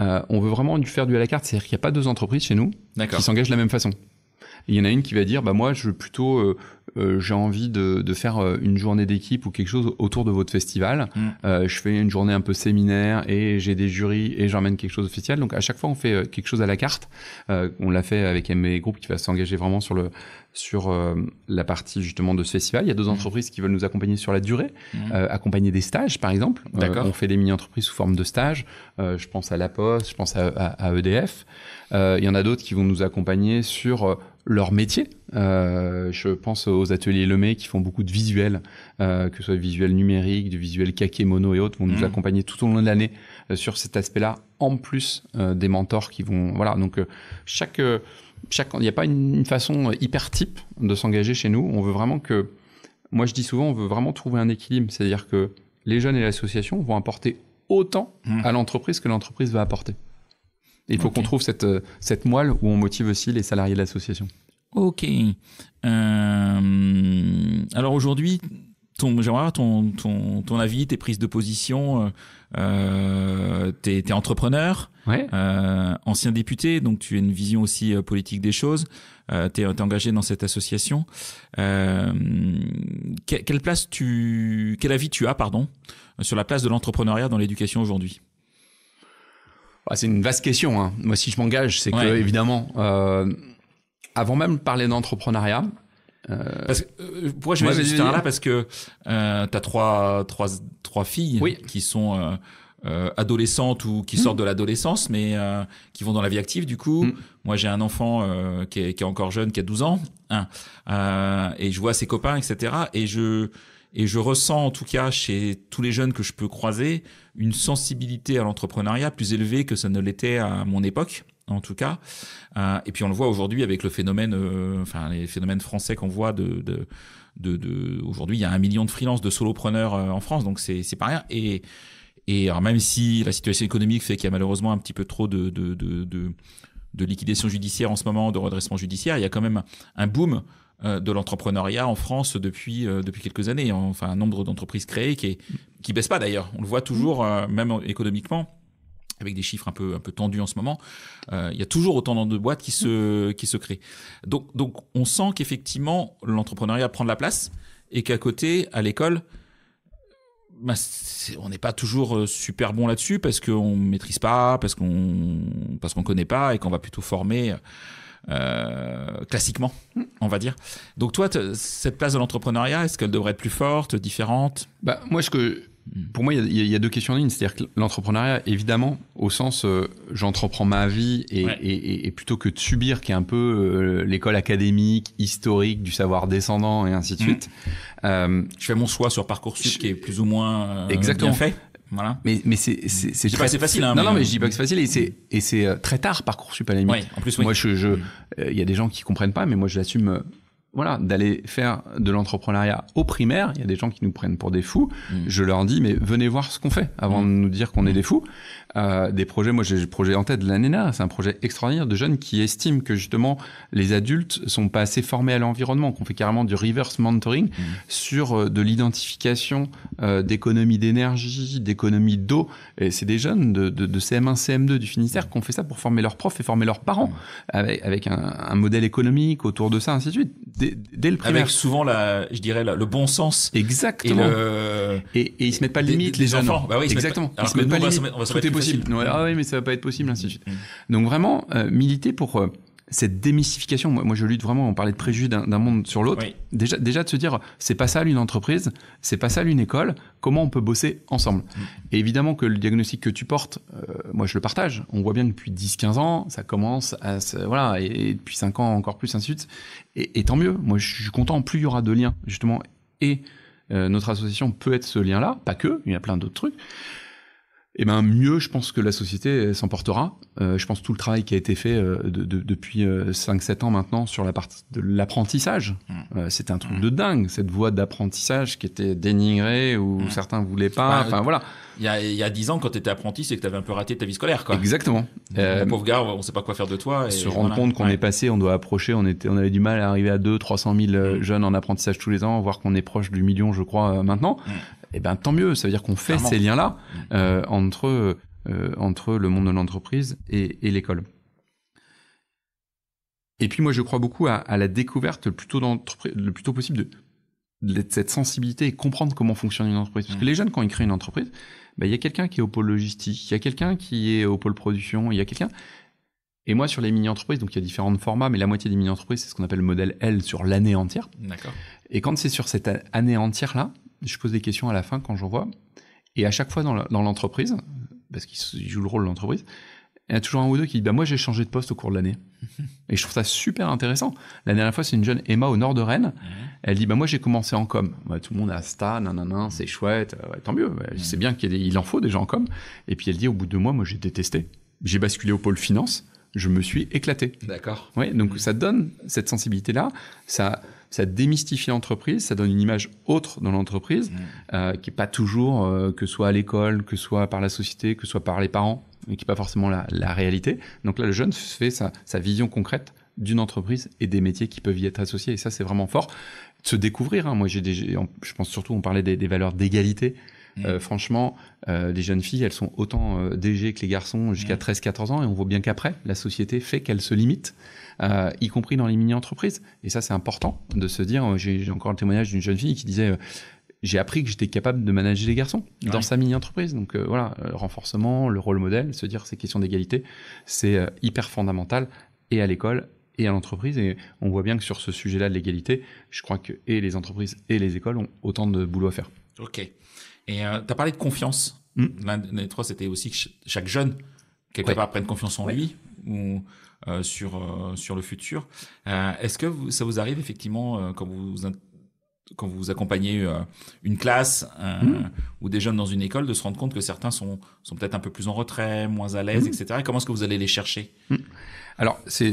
on veut vraiment du faire du à la carte, c'est-à-dire qu'il n'y a pas deux entreprises chez nous qui s'engagent de la même façon. Il y en a une qui va dire, bah moi, je veux plutôt euh, j'ai envie de, de, faire euh, une journée d'équipe ou quelque chose autour de votre festival. Mm. Euh, je fais une journée un peu séminaire et j'ai des jurys et j'emmène quelque chose officiel. Donc à chaque fois, on fait euh, quelque chose à la carte. Euh, on l'a fait avec mes groupes qui va s'engager vraiment sur le sur la partie justement de ce festival. Il y a deux mm. entreprises qui veulent nous accompagner sur la durée, mm. accompagner des stages par exemple. D'accord. on fait des mini-entreprises sous forme de stages. je pense à La Poste, je pense à EDF. Euh, il y en a d'autres qui vont nous accompagner sur euh, leur métier. Euh, je pense aux ateliers Lemay qui font beaucoup de visuels, que ce soit visuel numérique, du visuel mono et autres, vont nous mmh. accompagner tout au long de l'année sur cet aspect-là, en plus des mentors qui vont... Voilà, donc chaque... chaque Il n'y a pas une, façon hyper type de s'engager chez nous. On veut vraiment que... Moi, je dis souvent, on veut vraiment trouver un équilibre. C'est-à-dire que les jeunes et l'association vont apporter autant mmh. à l'entreprise que l'entreprise va apporter. Il faut qu'on trouve cette, euh, cette moelle où on motive aussi les salariés de l'association. Ok. Euh, alors aujourd'hui, j'aimerais ton, ton, ton, avis, tes prises de position. Euh, euh t'es es entrepreneur, ancien député, donc tu as une vision aussi politique des choses. Euh, t'es es engagé dans cette association. quelle place tu, quel avis tu as, pardon, sur la place de l'entrepreneuriat dans l'éducation aujourd'hui ah, c'est une vaste question. Hein. Moi, si je m'engage, c'est que, évidemment, euh, avant même de parler d'entrepreneuriat, euh, parce euh, pourquoi je mets là Parce que euh, tu as trois, trois, trois filles qui sont euh, euh, adolescentes ou qui mmh. sortent de l'adolescence, mais qui vont dans la vie active du coup. Mmh. Moi, j'ai un enfant qui est, qui, est, encore jeune, qui a 12 ans, hein, et je vois ses copains, etc. Et je, et je ressens en tout cas chez tous les jeunes que je peux croiser une sensibilité à l'entrepreneuriat plus élevée que ça ne l'était à mon époque en tout cas. Euh, et puis on le voit aujourd'hui avec le phénomène, euh, enfin les phénomènes français qu'on voit de, aujourd'hui, il y a un million de freelances, de solopreneurs euh, en France, donc c'est pas rien. Et même si la situation économique fait qu'il y a malheureusement un petit peu trop de de, judiciaires liquidation judiciaire en ce moment, de redressement judiciaire, il y a quand même un boom euh, de l'entrepreneuriat en France depuis, euh, depuis quelques années. Enfin, un nombre d'entreprises créées qui, ne qui baisse pas d'ailleurs. On le voit toujours, mm. euh, même économiquement avec des chiffres un peu, un peu tendus en ce moment, il y a toujours autant de boîtes qui se, qui se créent. Donc, donc on sent qu'effectivement, l'entrepreneuriat prend de la place et qu'à côté, à l'école, bah, on n'est pas toujours super bon là-dessus parce qu'on ne maîtrise pas, parce qu'on parce qu'on connaît pas et qu'on va plutôt former euh, classiquement, on va dire. Donc toi, cette place de l'entrepreneuriat, est-ce qu'elle devrait être plus forte, différente bah, Moi, ce que, hmm. pour moi, il y, a deux questions en ligne. C'est-à-dire que l'entrepreneuriat, évidemment, au sens euh, j'entreprends ma vie et, plutôt que de subir, qui est un peu euh, l'école académique, historique, du savoir descendant et ainsi de hmm. suite. je fais mon choix sur Parcoursup qui est plus ou moins exactement. bien fait. Voilà. Mais, mais c'est, c'est, c'est, pas c'est facile. Hein, non, mais, non, mais je dis pas que c'est euh, facile et c'est, et c'est euh, très tard Parcoursup à la plus, Moi, je, je, mm. euh, il y a des gens qui comprennent pas, mais moi, je l'assume. voilà, d'aller faire de l'entrepreneuriat au primaire, il y a des gens qui nous prennent pour des fous. Mm. Je leur dis, mais venez voir ce qu'on fait avant mm. de nous dire qu'on est des fous. Euh, des projets. Moi, j'ai le projet en tête de l'ANENA. C'est un projet extraordinaire de jeunes qui estiment que justement les adultes sont pas assez formés à l'environnement, qu'on fait carrément du reverse mentoring mmh. sur euh, de l'identification euh, d'économie d'énergie, d'économie d'eau. Et c'est des jeunes de, de, de, CM1, CM2 du Finistère mmh. qu'on fait ça pour former leurs profs et former leurs parents mmh. avec, avec un, un, modèle économique autour de ça, ainsi de suite. Dès, dès le primaire. Avec souvent la, je dirais le bon sens. Exactement. Et, et, ils se mettent pas de limite les, enfants. exactement. pas on se ah oui, mais ça va pas être possible, ainsi suite. Mm, mm. Donc vraiment, euh, militer pour euh, cette démystification. Moi, je lutte vraiment, on parlait de préjugés d'un monde sur l'autre. Déjà, déjà de se dire, c'est pas ça une entreprise, c'est pas ça une école, comment on peut bosser ensemble mm. Et évidemment que le diagnostic que tu portes, euh, moi je le partage. On voit bien depuis 10-15 ans, ça commence à se. Voilà, et, depuis 5 ans encore plus, ainsi de suite. Et, tant mieux, moi je suis content, plus il y aura de liens, justement. Et notre association peut être ce lien-là, pas que, il y a plein d'autres trucs eh ben mieux je pense que la société s'emportera. Euh, je pense tout le travail qui a été fait euh, de, depuis euh, 5-7 ans maintenant sur la partie de l'apprentissage. Hmm. Euh, C'était un truc hmm. de dingue, cette voie d'apprentissage qui était dénigrée ou hmm. certains voulaient pas. Enfin voilà. Il y a, 10 ans, quand tu étais apprenti, c'est que tu avais un peu raté ta vie scolaire. Quoi. Exactement. La pauvre gars, on ne sait pas quoi faire de toi. Et se rendre compte qu'on est passé, on doit approcher, on, était, on avait du mal à arriver à 2 300 000 jeunes en apprentissage tous les ans, voir qu'on est proche du million, je crois, maintenant eh ben tant mieux. Ça veut dire qu'on fait ces liens-là mmh. euh, entre euh, entre le monde de l'entreprise et, l'école. Et puis moi, je crois beaucoup à, la découverte le plus tôt, le possible de, cette sensibilité et comprendre comment fonctionne une entreprise. Parce que mmh. les jeunes, quand ils créent une entreprise, ben, il y a quelqu'un qui est au pôle logistique, il y a quelqu'un qui est au pôle production, il y a quelqu'un... Et moi, sur les mini-entreprises, donc il y a différents formats, mais la moitié des mini-entreprises, c'est ce qu'on appelle le modèle L sur l'année entière. D'accord. Et quand c'est sur cette année entière-là, je pose des questions à la fin quand j'en vois Et à chaque fois dans l'entreprise, parce qu'il joue le rôle de l'entreprise, il y a toujours un ou deux qui dit bah, Moi, j'ai changé de poste au cours de l'année. et je trouve ça super intéressant. La dernière fois, c'est une jeune Emma au nord de Rennes. Elle dit bah, Moi, j'ai commencé en com. Bah, tout le monde a sta »,« nanana, c'est chouette. Ah tant mieux. je bah, sais bien qu'il en faut des gens en com. Et puis elle dit Au bout de deux mois, moi, j'ai détesté. J'ai basculé au pôle finance. Je me suis éclaté. D'accord. Oui, donc mmh. ça donne cette sensibilité-là. Ça ça démystifie l'entreprise, ça donne une image autre dans l'entreprise, mmh. euh, qui n'est pas toujours, euh, que soit à l'école, que soit par la société, que soit par les parents, mais qui n'est pas forcément la, réalité. Donc là, le jeune se fait sa, vision concrète d'une entreprise et des métiers qui peuvent y être associés. Et ça, c'est vraiment fort. De se découvrir, hein. moi, j'ai je pense surtout, on parlait des, des valeurs d'égalité euh, mm. franchement, euh, les jeunes filles, elles sont autant euh, DG que les garçons jusqu'à 13-14 mm. ans, et on voit bien qu'après, la société fait qu'elles se limitent. y compris dans les mini-entreprises. Et ça, c'est important de se dire, j'ai encore le témoignage d'une jeune fille qui disait, j'ai appris que j'étais capable de manager les garçons dans sa mini-entreprise. Donc voilà, renforcement, le rôle modèle, se dire c'est question d'égalité, c'est hyper fondamental et à l'école et à l'entreprise. Et on voit bien que sur ce sujet-là de l'égalité, je crois que et les entreprises et les écoles ont autant de boulot à faire. Ok. Et euh, tu as parlé de confiance. Hmm. L'un des trois, c'était aussi que chaque jeune, quelque part, prenne confiance en lui ou euh, sur, euh, sur le futur. Euh, est-ce que vous, ça vous arrive effectivement euh, quand vous quand vous accompagnez une classe hmm. ou des jeunes dans une école, de se rendre compte que certains sont, sont peut-être un peu plus en retrait, moins à l'aise, hmm. etc. comment est-ce que vous allez les chercher Alors, c'est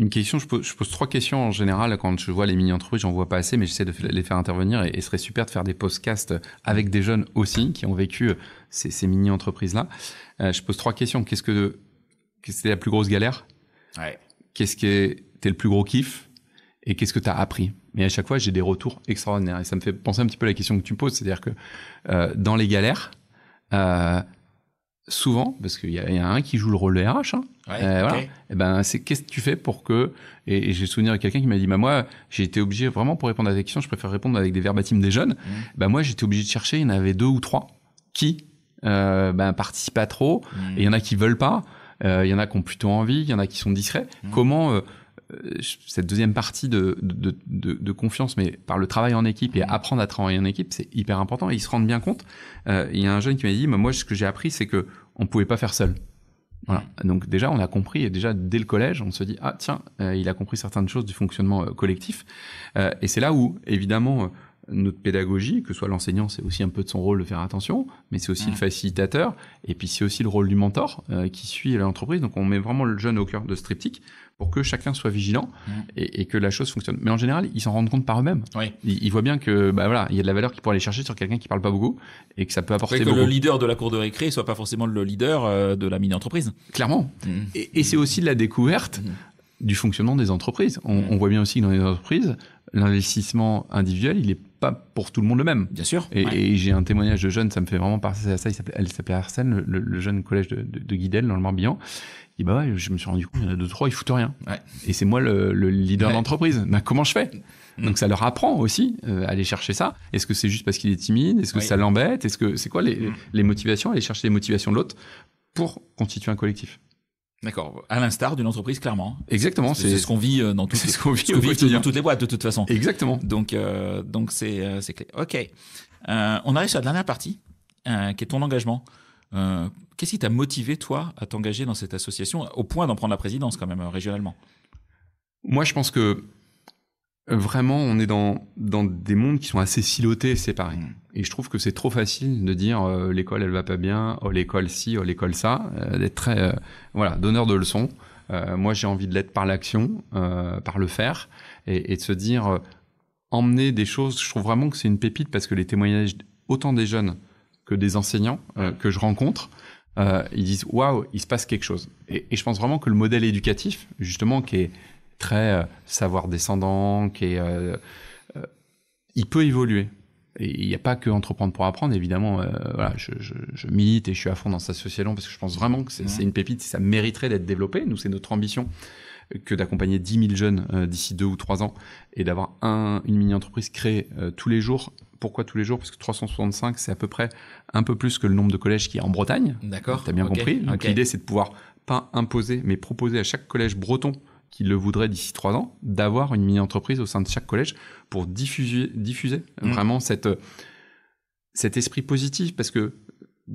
une question, je pose, je pose, trois questions en général quand je vois les mini-entreprises, j'en vois pas assez, mais j'essaie de les faire intervenir et, ce serait super de faire des podcasts avec des jeunes aussi qui ont vécu euh, ces, mini-entreprises-là. Euh, je pose trois questions. Qu'est-ce que c'était la plus grosse galère Qu'est-ce que t'es le plus gros kiff Et qu'est-ce que tu as appris Mais à chaque fois, j'ai des retours extraordinaires et ça me fait penser un petit peu à la question que tu poses, c'est-à-dire que euh, dans les galères, souvent, parce qu'il y, y, a un qui joue le rôle de RH, hein, euh, eh ben, c'est qu'est-ce que tu fais pour que et, j'ai souvenir de quelqu'un qui m'a dit bah moi j'ai été obligé vraiment pour répondre à des questions, je préfère répondre avec des verbatims des jeunes. Ben moi j'étais obligé de chercher, il y en avait deux ou trois qui euh, ben participent pas trop mmh. et il y en a qui veulent pas, euh, il y en a qui ont plutôt envie, il y en a qui sont discrets. Mmh. Comment euh, cette deuxième partie de, de, confiance, mais par le travail en équipe et apprendre à travailler en équipe, c'est hyper important. Et ils se rendent bien compte. Il y a un jeune qui m'a dit, moi, ce que j'ai appris, c'est que on pouvait pas faire seul. Voilà. Mm. Donc déjà, on a compris, et déjà dès le collège, on se dit, ah tiens, euh, il a compris certaines choses du fonctionnement euh, collectif. Euh, et c'est là où, évidemment, notre pédagogie, que soit l'enseignant, c'est aussi un peu de son rôle de faire attention, mais c'est aussi le mm. facilitateur, et puis c'est aussi le rôle du mentor euh, qui suit l'entreprise. Donc on met vraiment le jeune au cœur de ce triptyque pour que chacun soit vigilant mm. et, que la chose fonctionne. Mais en général, ils s'en rendent compte par eux-mêmes. Ils, voient bien que bah voilà, il y a de la valeur qu'ils pourraient aller chercher sur quelqu'un qui parle pas beaucoup et que ça peut apporter. Que le leader de la cour de récré soit pas forcément le leader euh, de la mini entreprise. Clairement. Mm. Et, c'est aussi de la découverte du fonctionnement des entreprises. On, on voit bien aussi que dans les entreprises, l'investissement individuel, il est pas pour tout le monde le même. Bien sûr. Et, j'ai un témoignage de jeune, ça me fait vraiment penser à ça. elle s'appelait Arsène, le, jeune collège de, Guidel dans le Morbihan. Et bah je me suis rendu compte, il y en a deux, trois, ils foutent rien. Et c'est moi le, leader d'entreprise. Ben, comment je fais mm. Donc ça leur apprend aussi euh, à aller chercher ça. Est-ce que c'est juste parce qu'il est timide Est-ce que ça l'embête Est-ce que c'est quoi les, mm. les motivations Aller chercher les motivations de l'autre pour constituer un collectif. D'accord. À l'instar d'une entreprise, clairement. Exactement. C'est ce qu'on vit euh, dans toutes, ce toutes les boîtes, de toute façon. Exactement. Donc, euh, donc c'est euh, c'est clé. Ok. on arrive sur la dernière partie, qui est ton engagement. Qu'est-ce qui t'a motivé toi à t'engager dans cette association au point d'en prendre la présidence quand même régionalement Moi, je pense que vraiment, on est dans, dans des mondes qui sont assez silotés et séparés. Mm. Et je trouve que c'est trop facile de dire euh, l'école, elle va pas bien, oh l'école ci, oh l'école ça, euh, d'être très, euh, voilà, donneur de leçons. moi, j'ai envie de l'être par l'action, par le faire, et, de se dire, emmener des choses, je trouve vraiment que c'est une pépite parce que les témoignages, autant des jeunes que des enseignants que je rencontre, ils disent, waouh, il se passe quelque chose. et je pense vraiment que le modèle éducatif, justement, qui est très euh, savoir descendant, qui euh, euh, il peut évoluer. Et il n'y a pas que entreprendre pour apprendre, évidemment. voilà, je, je, je, milite et je suis à fond dans ça, association parce que je pense vraiment que c'est une pépite, ça mériterait d'être développé. Nous, c'est notre ambition que d'accompagner 10 000 jeunes d'ici deux ou trois ans et d'avoir un, une mini-entreprise créée tous les jours. Pourquoi tous les jours Parce que 365, c'est à peu près un peu plus que le nombre de collèges qui est en Bretagne. D'accord. as bien compris. Donc l'idée, c'est de pouvoir pas imposer, mais proposer à chaque collège breton qui le voudraient d'ici trois ans, d'avoir une mini-entreprise au sein de chaque collège pour diffuser, diffuser mm. vraiment cette, euh, cet esprit positif. Parce que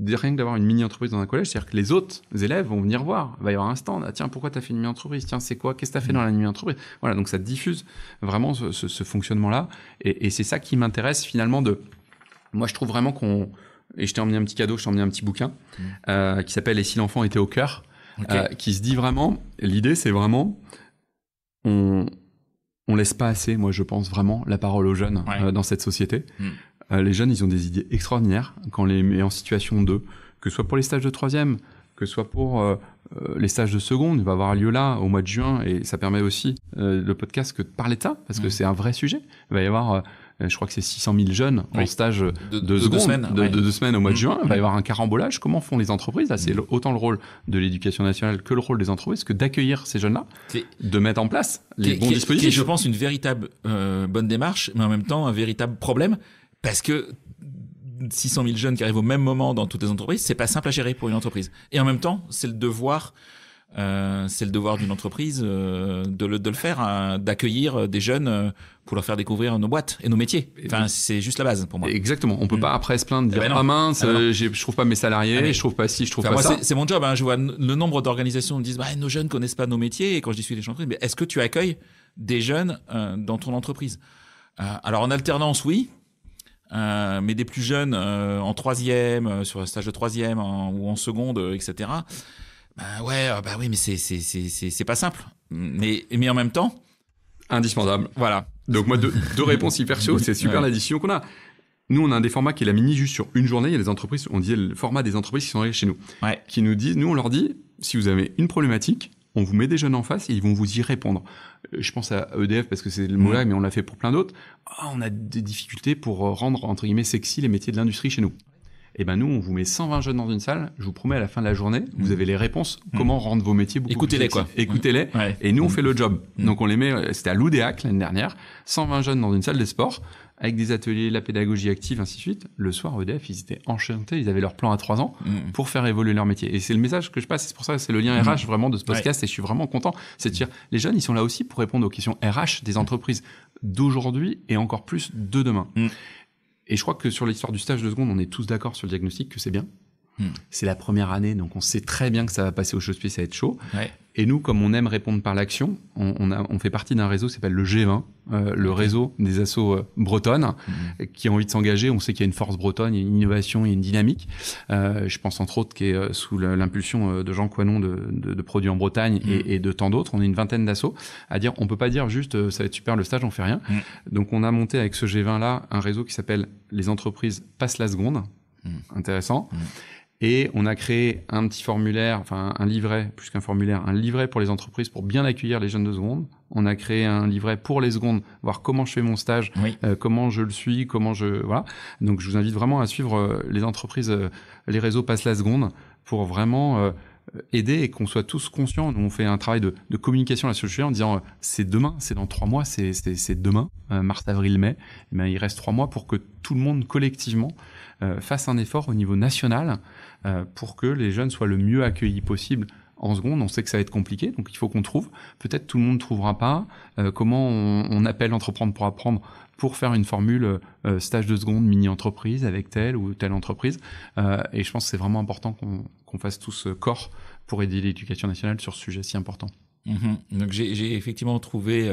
rien que d'avoir une mini-entreprise dans un collège, c'est-à-dire que les autres élèves vont venir voir. Il va y avoir un stand. Ah, tiens, pourquoi tu as fait une mini-entreprise Tiens, c'est quoi Qu'est-ce que tu as fait mm. dans la mini-entreprise Voilà, donc ça diffuse vraiment ce, fonctionnement-là. Et, c'est ça qui m'intéresse finalement de. Moi, je trouve vraiment qu'on. Et je t'ai emmené un petit cadeau, je t'ai emmené un petit bouquin mm. euh, qui s'appelle Et si l'enfant était au cœur euh, qui se dit vraiment. L'idée, c'est vraiment on, on laisse pas assez, moi je pense vraiment, la parole aux jeunes euh, dans cette société. Hmm. Euh, les jeunes, ils ont des idées extraordinaires quand on les met en situation d'eux, que ce soit pour les stages de troisième, que ce soit pour euh, les stages de seconde, il va avoir lieu là au mois de juin et ça permet aussi le podcast que de parler de ça parce que c'est un vrai sujet. Il va y avoir euh, je crois que c'est 600 000 jeunes en stage euh, de, de, deux semaines, au mois de mmh. juin. Il va y mmh. avoir un carambolage. Comment font les entreprises c'est mmh. autant le rôle de l'éducation nationale que le rôle des entreprises que d'accueillir ces jeunes-là, de mettre en place les bons dispositifs. Qui je pense, une véritable euh, bonne démarche, mais en même temps un véritable problème parce que 600 000 jeunes qui arrivent au même moment dans toutes les entreprises, c'est pas simple à gérer pour une entreprise. Et en même temps, c'est le devoir euh, c'est le devoir d'une entreprise euh, de, le, de, le, faire, hein, d'accueillir des jeunes euh, pour leur faire découvrir nos boîtes et nos métiers. Enfin, c'est juste la base pour moi. Exactement. On peut mm. pas après se plaindre, ah dire ben ah mince, ah ben je trouve pas mes salariés, je ah ne je trouve pas si je trouve pas ça. C'est mon job. Hein. Je vois le nombre d'organisations qui disent bah, nos jeunes connaissent pas nos métiers. Et quand je dis suis les entreprises, mais est-ce que tu accueilles des jeunes dans ton entreprise Alors en alternance, oui. mais des plus jeunes en troisième, sur un stage de troisième ou en seconde, etc. Bah ouais, euh, bah oui, mais c'est, c'est, c'est, c'est pas simple. Mais, mais en même temps. Indispensable. Voilà. Donc moi, deux, deux réponses hyper chaudes. C'est super l'addition qu'on a. Nous, on a un des formats qui est la mini juste sur une journée. Il y a des entreprises, on dit le format des entreprises qui sont arrivées chez nous. Ouais. Qui nous disent, nous, on leur dit, si vous avez une problématique, on vous met des jeunes en face et ils vont vous y répondre. Euh, je pense à EDF parce que c'est le mm. mot là, mais on l'a fait pour plein d'autres. Ah, on a des difficultés pour euh, rendre, entre guillemets, sexy les métiers de l'industrie chez nous eh ben nous, on vous met 120 jeunes dans une salle. Je vous promets, à la fin de la journée, vous mm. avez les réponses. Mm. Comment rendre vos métiers beaucoup Écoutez-les, Écoutez-les, quoi. Écoutez-les. Mm. Et nous, on fait le job. Donc, on les met, euh, c'était à l'Oudéac l'année dernière, 120 jeunes dans une salle des sports, avec des ateliers, la pédagogie active, ainsi de suite. Le soir, EDF, ils étaient enchantés. Ils avaient leur plan à trois ans pour faire évoluer leur métier. Et c'est le message que je passe. C'est pour ça que c'est le lien RH vraiment de ce podcast. Et je suis vraiment content. C'est de dire, les jeunes, ils sont là aussi pour répondre aux questions RH des entreprises d'aujourd'hui et encore plus de demain. Et je crois que sur l'histoire du stage de seconde, on est tous d'accord sur le diagnostic que c'est bien. Hmm. C'est la première année, donc on sait très bien que ça va passer au chausse-pied, ça va être chaud. Et nous, comme on aime répondre par l'action, on, fait partie d'un réseau qui s'appelle le G20, euh, le réseau des assos euh, bretonnes hmm. qui ont envie de s'engager. On sait qu'il y a une force bretonne, une innovation, et une dynamique. Euh, je pense entre autres qui est sous l'impulsion de Jean Coinon de, Produits en Bretagne hmm. et, de tant d'autres. On est une vingtaine d'assos à dire on peut pas dire juste ça va être super le stage, on fait rien. Donc on a monté avec ce G20 là un réseau qui s'appelle les entreprises passent la seconde. Intéressant. Et on a créé un petit formulaire, enfin un livret, plus qu'un formulaire, un livret pour les entreprises pour bien accueillir les jeunes de seconde. On a créé un livret pour les secondes, voir comment je fais mon stage, euh, comment je le suis, comment je voilà. Donc je vous invite vraiment à suivre euh, les entreprises, euh, les réseaux passent la seconde pour vraiment aider et qu'on soit tous conscients. on fait un travail de, de communication à la société en disant c'est demain, c'est dans trois mois, c'est, c'est, c'est demain, mars, avril, mai. Eh ben, il reste trois mois pour que tout le monde collectivement fasse un effort au niveau national euh, pour que les jeunes soient le mieux accueillis possible en seconde, on sait que ça va être compliqué, donc il faut qu'on trouve. Peut-être tout le monde ne trouvera pas euh, comment on, appelle entreprendre pour apprendre pour faire une formule euh, stage de seconde mini-entreprise avec telle ou telle entreprise. et je pense que c'est vraiment important qu'on fasse tout ce corps pour aider l'éducation nationale sur ce sujet si important. Mm-hmm. Donc j'ai effectivement trouvé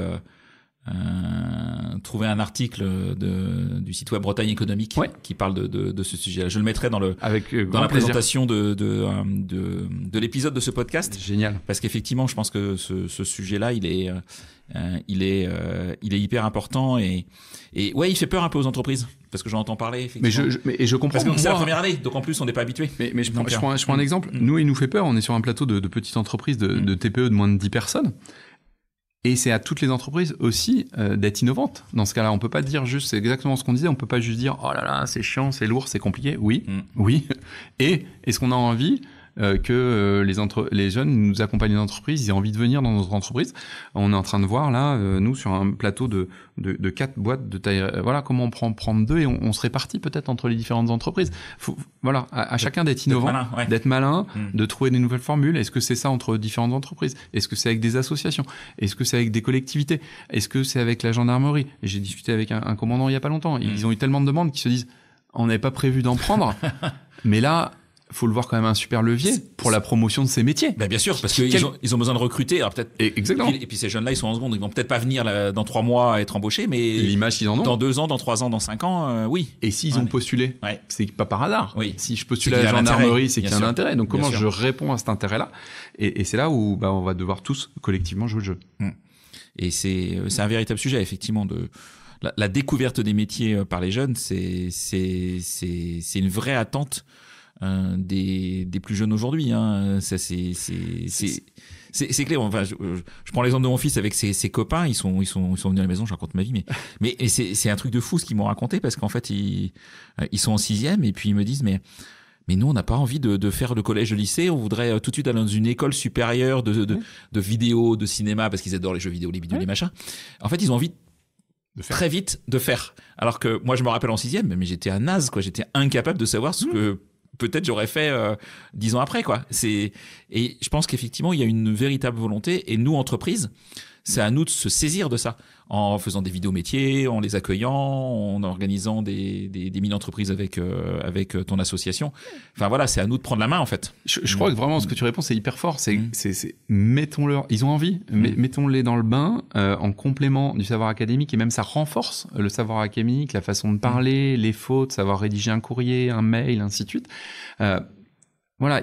euh, trouver un article de, du site web Bretagne économique qui parle de, de, de ce sujet-là. Je le mettrai dans le euh, dans la présentation euh, de de, l'épisode de ce podcast. Génial. Parce qu'effectivement, je pense que ce, ce sujet-là, il est euh, il est il est hyper important et et ouais, il fait peur un peu aux entreprises parce que j'en entends parler. Mais je, mais, et je comprends. Parce que c'est la première année, donc en plus on n'est pas habitué. Mais, mais je, prends, je, prends, je prends un mm. exemple. Mm. Nous, il nous fait peur. On est sur un plateau de, petites entreprises, de, TPE mm. e de moins de 10 personnes. Et c'est à toutes les entreprises aussi euh, d'être innovantes. Dans ce cas-là, on peut pas dire juste, c'est exactement ce qu'on disait, on peut pas juste dire, oh là là, c'est chiant, c'est lourd, c'est compliqué. Oui, mm. oui. Et est-ce qu'on a envie euh, que euh, les, les jeunes nous accompagnent les entreprises, ils ont envie de venir dans notre entreprise. On est en train de voir là, euh, nous, sur un plateau de, de, quatre boîtes de taille, voilà comment on prend prendre deux et on, se répartit peut-être entre les différentes entreprises. Mm. voilà, à, chacun d'être innovant, d'être malin, mm. de trouver des nouvelles formules. Est-ce que c'est ça entre différentes entreprises Est-ce que c'est avec des associations Est-ce que c'est avec des collectivités Est-ce que c'est avec la gendarmerie J'ai discuté avec un, commandant il y a pas longtemps. Ils mm. ont eu tellement de demandes qu'ils se disent on n'avait pas prévu d'en prendre. mais là, faut le voir quand même un super levier pour la promotion de ces métiers. Ben bien sûr, parce qu'ils ont, ils ont besoin de recruter. peut-être. Exactement. Et puis, ces jeunes-là, ils sont en seconde, ils vont peut-être pas venir dans trois mois être embauchés, mais l'image en ont. Dans deux ans, dans trois ans, dans cinq ans, euh, oui. Et s'ils ont postulé, ouais. c'est pas par hasard. Oui. Si je postule à la gendarmerie, c'est qu'il y a un intérêt. Donc comment je réponds à cet intérêt-là Et, c'est là où bah, on va devoir tous collectivement jouer le jeu. Hmm. Et euh, c'est un véritable sujet effectivement de. La, la découverte des métiers euh, par les jeunes, c'est une vraie attente euh, des, plus jeunes aujourd'hui. Hein. Ça, c'est, c'est, c'est, c'est clair. Enfin, je, euh, je prends l'exemple de mon fils avec ses, copains. Ils sont, ils sont, ils sont venus à la maison. Je raconte ma vie, mais, mais c'est un truc de fou ce qu'ils m'ont raconté parce qu'en fait, ils, euh, ils sont en sixième et puis ils me disent, mais mais nous, on n'a pas envie de, de, faire le collège, le lycée. On voudrait tout de suite aller dans une école supérieure de, de, de vidéo, de cinéma, parce qu'ils adorent les jeux vidéo, les vidéos les machins. En fait, ils ont envie de faire. très vite de faire. Alors que moi, je me rappelle en sixième, mais j'étais un naze, quoi. J'étais incapable de savoir ce mmh. que peut-être j'aurais fait euh, dix ans après quoi. C'est et je pense qu'effectivement il y a une véritable volonté et nous entreprises c'est à nous de se saisir de ça en faisant des vidéos métiers, en les accueillant, en organisant des, des, des entreprises avec, euh, avec euh, ton association. Enfin voilà, c'est à nous de prendre la main en fait. Je, crois que vraiment ce que tu réponds, c'est hyper fort. C'est, mm. mettons-leur, ils ont envie, mm. mettons-les dans le bain euh, en complément du savoir académique et même ça renforce le savoir académique, la façon de parler, les fautes, savoir rédiger un courrier, un mail, ainsi de suite voilà,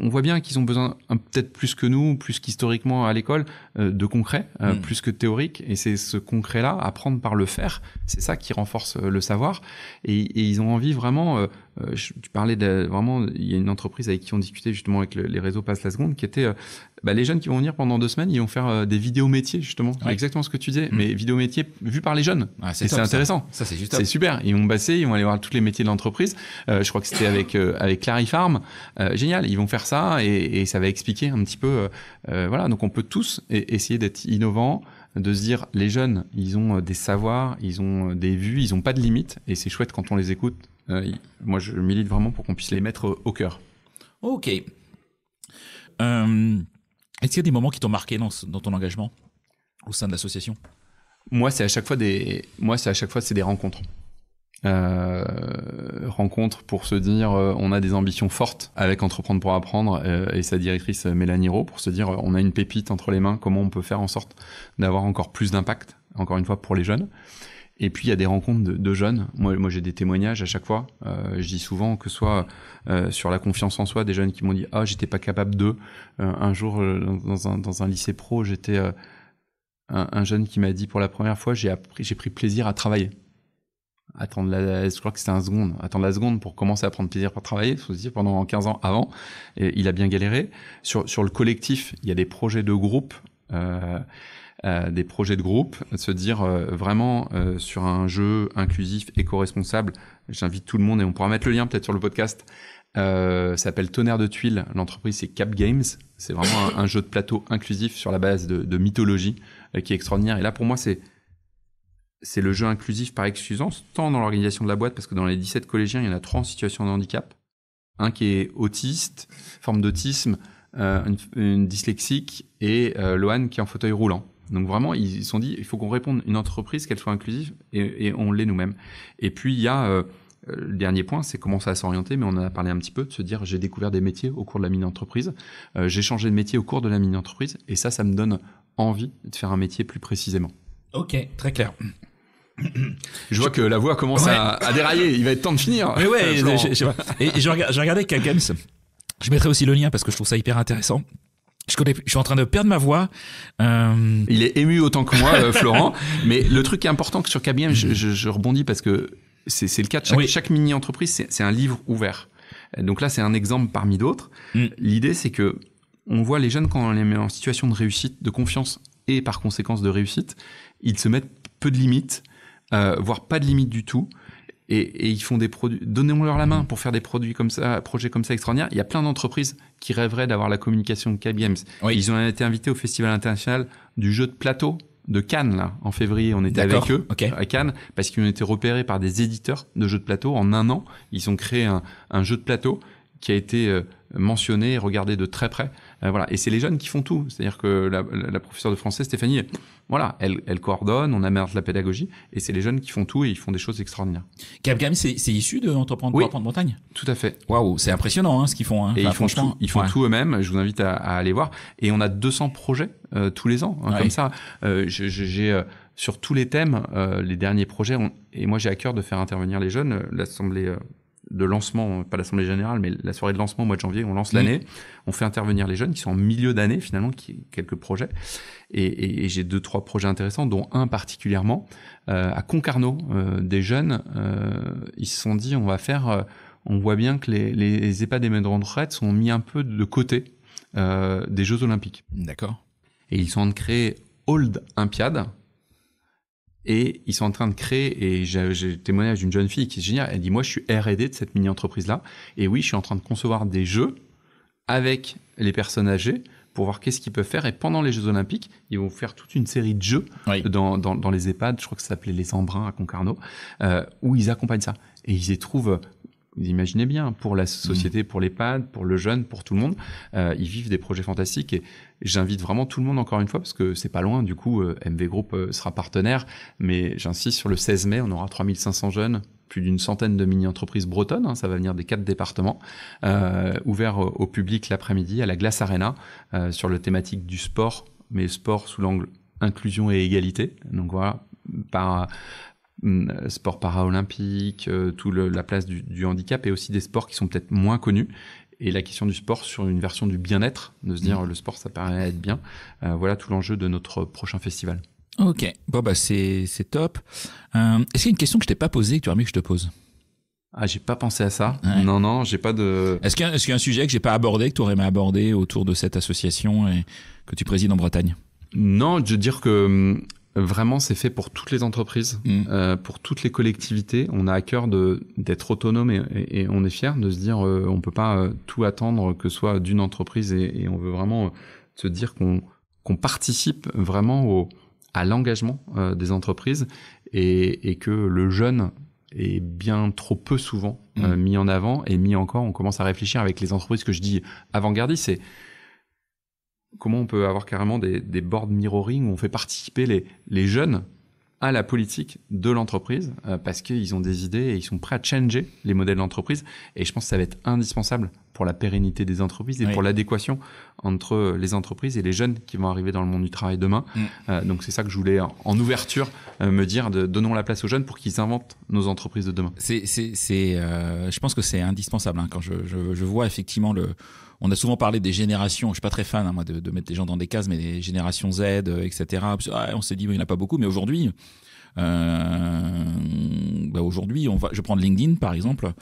on voit bien qu'ils ont besoin peut-être plus que nous, plus qu'historiquement à l'école, euh, de concret, euh, mm. plus que théorique. Et c'est ce concret-là, apprendre par le faire, c'est ça qui renforce euh, le savoir. et ils ont envie vraiment euh, tu parlais de, vraiment, il y a une entreprise avec qui on discutait justement avec les réseaux Passe la Seconde, qui était euh, bah, les jeunes qui vont venir pendant deux semaines, ils vont faire euh, des vidéos métiers justement. Exactement ce que tu disais, mm. mais vidéos métiers vues par les jeunes. Ah, c'est intéressant. Ça, c'est juste. C'est super. Ils vont passer, ils vont aller voir tous les métiers de l'entreprise. je crois que c'était avec avec Clarifarm. génial. Ils vont faire ça et, et, ça va expliquer un petit peu. voilà. Donc on peut tous e-, essayer d'être innovants de se dire les jeunes, ils ont des savoirs, ils ont des vues, ils n'ont pas de limites et c'est chouette quand on les écoute euh, moi, je milite vraiment pour qu'on puisse les mettre au cœur. Ok. Euh, est-ce qu'il y a des moments qui t'ont marqué dans, ton engagement au sein de l'association Moi, c'est à chaque fois des, moi, c'est à chaque fois c'est des rencontres. Euh, rencontres pour se dire on a des ambitions fortes avec Entreprendre pour apprendre et sa directrice Mélanie Rowe pour se dire on a une pépite entre les mains, comment on peut faire en sorte d'avoir encore plus d'impact, encore une fois pour les jeunes. Et puis il y a des rencontres de, jeunes. Moi, moi j'ai des témoignages à chaque fois. Euh, je dis souvent que soit euh, sur la confiance en soi, des jeunes qui m'ont dit ah j'étais pas capable de. Euh, un jour dans un, lycée pro, j'étais un, jeune qui m'a dit pour la première fois j'ai j'ai pris plaisir à travailler. Attendre la, je crois que c'était un seconde. Attendre la seconde pour commencer à prendre plaisir à travailler. Faut se dire pendant 15 ans avant, et il a bien galéré. Sur sur le collectif, il y a des projets de groupe. Euh, des projets de groupe, se dire euh, vraiment euh, sur un jeu inclusif, éco-responsable. J'invite tout le monde et on pourra mettre le lien peut-être sur le podcast. ça s'appelle Tonnerre de Tuiles. L'entreprise c'est Cap Games. C'est vraiment un, jeu de plateau inclusif sur la base de, mythologie qui est extraordinaire. Et là pour moi c'est c'est le jeu inclusif par excusance, tant dans l'organisation de la boîte, parce que dans les 17 collégiens, il y en a trois en situation de handicap. Un qui est autiste, forme d'autisme, une, dyslexique, et qui est en fauteuil roulant. Donc vraiment, ils se sont dit, il faut qu'on réponde une entreprise, qu'elle soit inclusive, et, on l'est nous-mêmes. Et puis il y a euh, le dernier point, c'est commencer à s'orienter, mais on en a parlé un petit peu, de se dire, j'ai découvert des métiers au cours de la mini entreprise, euh, j'ai changé de métier au cours de la mini entreprise, et ça, ça me donne envie de faire un métier plus précisément. Ok, très clair. Je vois que la voix commence à, dérailler, il va être temps de finir. Mais ouais, euh, je, j'ai regardé Kagames. Je mettrai aussi le lien parce que je trouve ça hyper intéressant. Je, je suis en train de perdre ma voix. Euh, Il est ému autant que moi, euh, Florent. mais le truc qui est important sur KBM, je, rebondis parce que c'est le cas de chaque, mini-entreprise, c'est un livre ouvert. Donc là, c'est un exemple parmi d'autres. Mm. L'idée, c'est que on voit les jeunes quand on les met en situation de réussite, de confiance et par conséquence de réussite, ils se mettent peu de limites, euh, voire pas de limites du tout. Et, et, ils font des produits. Donnons-leur la main pour faire des produits comme ça, projets comme ça extraordinaire Il y a plein d'entreprises qui rêveraient d'avoir la communication de Ils ont été invités au Festival international du jeu de plateau de Cannes là en février. On était avec eux à Cannes parce qu'ils ont été repérés par des éditeurs de jeux de plateau en un an. Ils ont créé un jeu de plateau qui a été euh, mentionné et regardé de très près euh, voilà. Et c'est les jeunes qui font tout. C'est-à-dire que la, la, professeure de français, Stéphanie, voilà, elle, elle coordonne, on amène la pédagogie, et c'est les jeunes qui font tout et ils font des choses extraordinaires. Capgam, c'est issu de Entreprendre oui, de Montagne Tout à fait. Waouh, c'est impressionnant hein, ce qu'ils font. Hein. Et ils, font tout, ils font tout eux-mêmes. Je vous invite à, à, aller voir. Et on a 200 projets euh, tous les ans, hein, comme ça. Euh, j'ai sur tous les thèmes, les derniers projets, et moi j'ai à cœur de faire intervenir les jeunes. L'assemblée de lancement, pas l'assemblée générale, mais la soirée de lancement au mois de janvier, on lance l'année, on fait intervenir les jeunes qui sont en milieu d'année finalement, qui quelques projets, et, j'ai deux trois projets intéressants, dont un particulièrement euh, à Concarneau, euh, des jeunes, euh, ils se sont dit on va faire, on voit bien que les, les, EHPAD et de retraite sont mis un peu de côté des Jeux Olympiques. D'accord. Et ils sont en train de créer Old Impiad et ils sont en train de créer, et j'ai le témoignage d'une jeune fille qui est géniale, elle dit, moi je suis RD de cette mini-entreprise-là, et oui, je suis en train de concevoir des jeux avec les personnes âgées pour voir qu'est-ce qu'ils peuvent faire. Et pendant les Jeux Olympiques, ils vont faire toute une série de jeux dans, dans, les EHPAD, je crois que ça s'appelait les Embruns à Concarneau, euh, où ils accompagnent ça. Et ils y trouvent vous imaginez bien, pour la société, mm. pour l'EHPAD, pour le jeune, pour tout le monde. Euh, ils vivent des projets fantastiques et j'invite vraiment tout le monde encore une fois parce que c'est pas loin. Du coup, euh, MV Group euh, sera partenaire, mais j'insiste sur le 16 mai, on aura 3500 jeunes plus d'une centaine de mini-entreprises bretonnes, hein, ça va venir des quatre départements, euh, ouvert au public l'après-midi à la Glace Arena euh, sur le thématique du sport, mais sport sous l'angle inclusion et égalité. Donc voilà, par euh, sport paralympique, euh, tout la place du, handicap et aussi des sports qui sont peut-être moins connus et la question du sport sur une version du bien-être, de se dire mm. le sport ça permet d'être bien. Euh, voilà tout l'enjeu de notre prochain festival. Ok, bon bah c'est top. Est-ce qu'il y a une question que je t'ai pas posée que tu aurais aimé que je te pose Ah j'ai pas pensé à ça. Non non j'ai pas de. Est-ce qu'il y, a un sujet que j'ai pas abordé que tu aurais aimé aborder autour de cette association et que tu présides en Bretagne Non, je veux dire que hum, vraiment, c'est fait pour toutes les entreprises, mm. euh, pour toutes les collectivités. On a à cœur d'être autonome et, on est fier de se dire euh, on peut pas euh, tout attendre que ce soit d'une entreprise et, on veut vraiment se dire qu'on participe vraiment à l'engagement des entreprises et, que le jeune est bien trop peu souvent mm. mis en avant et mis encore. On commence à réfléchir avec les entreprises que je dis avant-gardistes. C'est comment on peut avoir carrément des, des boards mirroring où on fait participer les, jeunes à la politique de l'entreprise euh, parce qu'ils ont des idées et ils sont prêts à changer les modèles d'entreprise. Et je pense que ça va être indispensable pour la pérennité des entreprises et pour l'adéquation entre les entreprises et les jeunes qui vont arriver dans le monde du travail demain. Mm. Euh, donc c'est ça que je voulais en, ouverture euh, me dire, de, donnons la place aux jeunes pour qu'ils inventent nos entreprises de demain. C'est, c'est, c'est, euh, je pense que c'est indispensable hein, quand je, je, je vois effectivement le, on a souvent parlé des générations. Je suis pas très fan, hein, moi, de, de, mettre des gens dans des cases, mais les générations Z, etc. Ah, on s'est dit, il n'y en a pas beaucoup. Mais aujourd'hui, euh, bah, aujourd'hui, on va, je prends LinkedIn par exemple.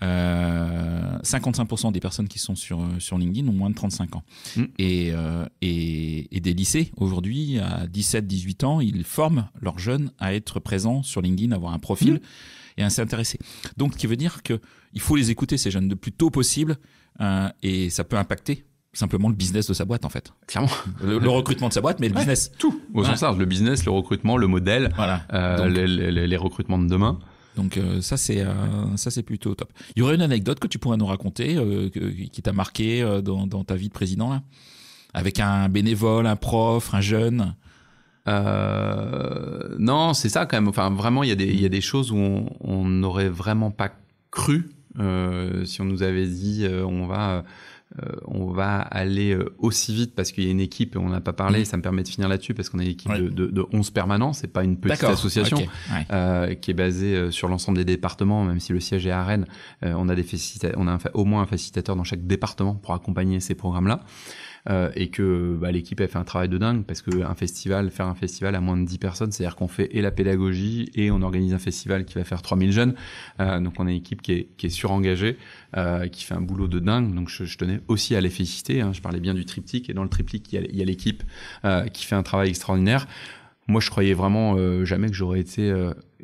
55% euh, des personnes qui sont sur, euh, sur LinkedIn ont moins de 35 ans. Mm. Euh, et, et, des lycées, aujourd'hui, à 17-18 ans, ils forment leurs jeunes à être présents sur LinkedIn, avoir un profil mm. et à s'intéresser. Donc, ce qui veut dire qu'il faut les écouter, ces jeunes, le plus tôt possible, et ça peut impacter simplement le business de sa boîte en fait. Clairement. Le, recrutement de sa boîte, mais le business. Tout. Au sens large, le business, le recrutement, le modèle, voilà. les, recrutements de demain. Donc euh, ça c'est euh, ça c'est plutôt top. Il y aurait une anecdote que tu pourrais nous raconter euh, qui t'a marqué dans, ta vie de président là, avec un bénévole, un prof, un jeune. non, c'est ça quand même. Enfin, vraiment, il y a des, il y a des choses où on n'aurait vraiment pas cru si on nous avait dit on va euh, on va aller euh, aussi vite parce qu'il y a une équipe, on n'a pas parlé, mm. ça me permet de finir là-dessus parce qu'on a une équipe de, de, 11 permanents, c'est pas une petite association euh, qui est basée sur l'ensemble des départements, même si le siège est à Rennes, on a, des on a au moins un facilitateur dans chaque département pour accompagner ces programmes-là. Euh, et que bah, l'équipe a fait un travail de dingue parce qu'un festival, faire un festival à moins de 10 personnes, c'est-à-dire qu'on fait et la pédagogie et on organise un festival qui va faire 3000 jeunes. Euh, donc on a une équipe qui est, qui est surengagée, euh, qui fait un boulot de dingue. Donc je, je tenais aussi à les féliciter. Hein. Je parlais bien du triptyque et dans le triptyque, il y a l'équipe qui fait un travail extraordinaire moi je croyais vraiment jamais que j'aurais été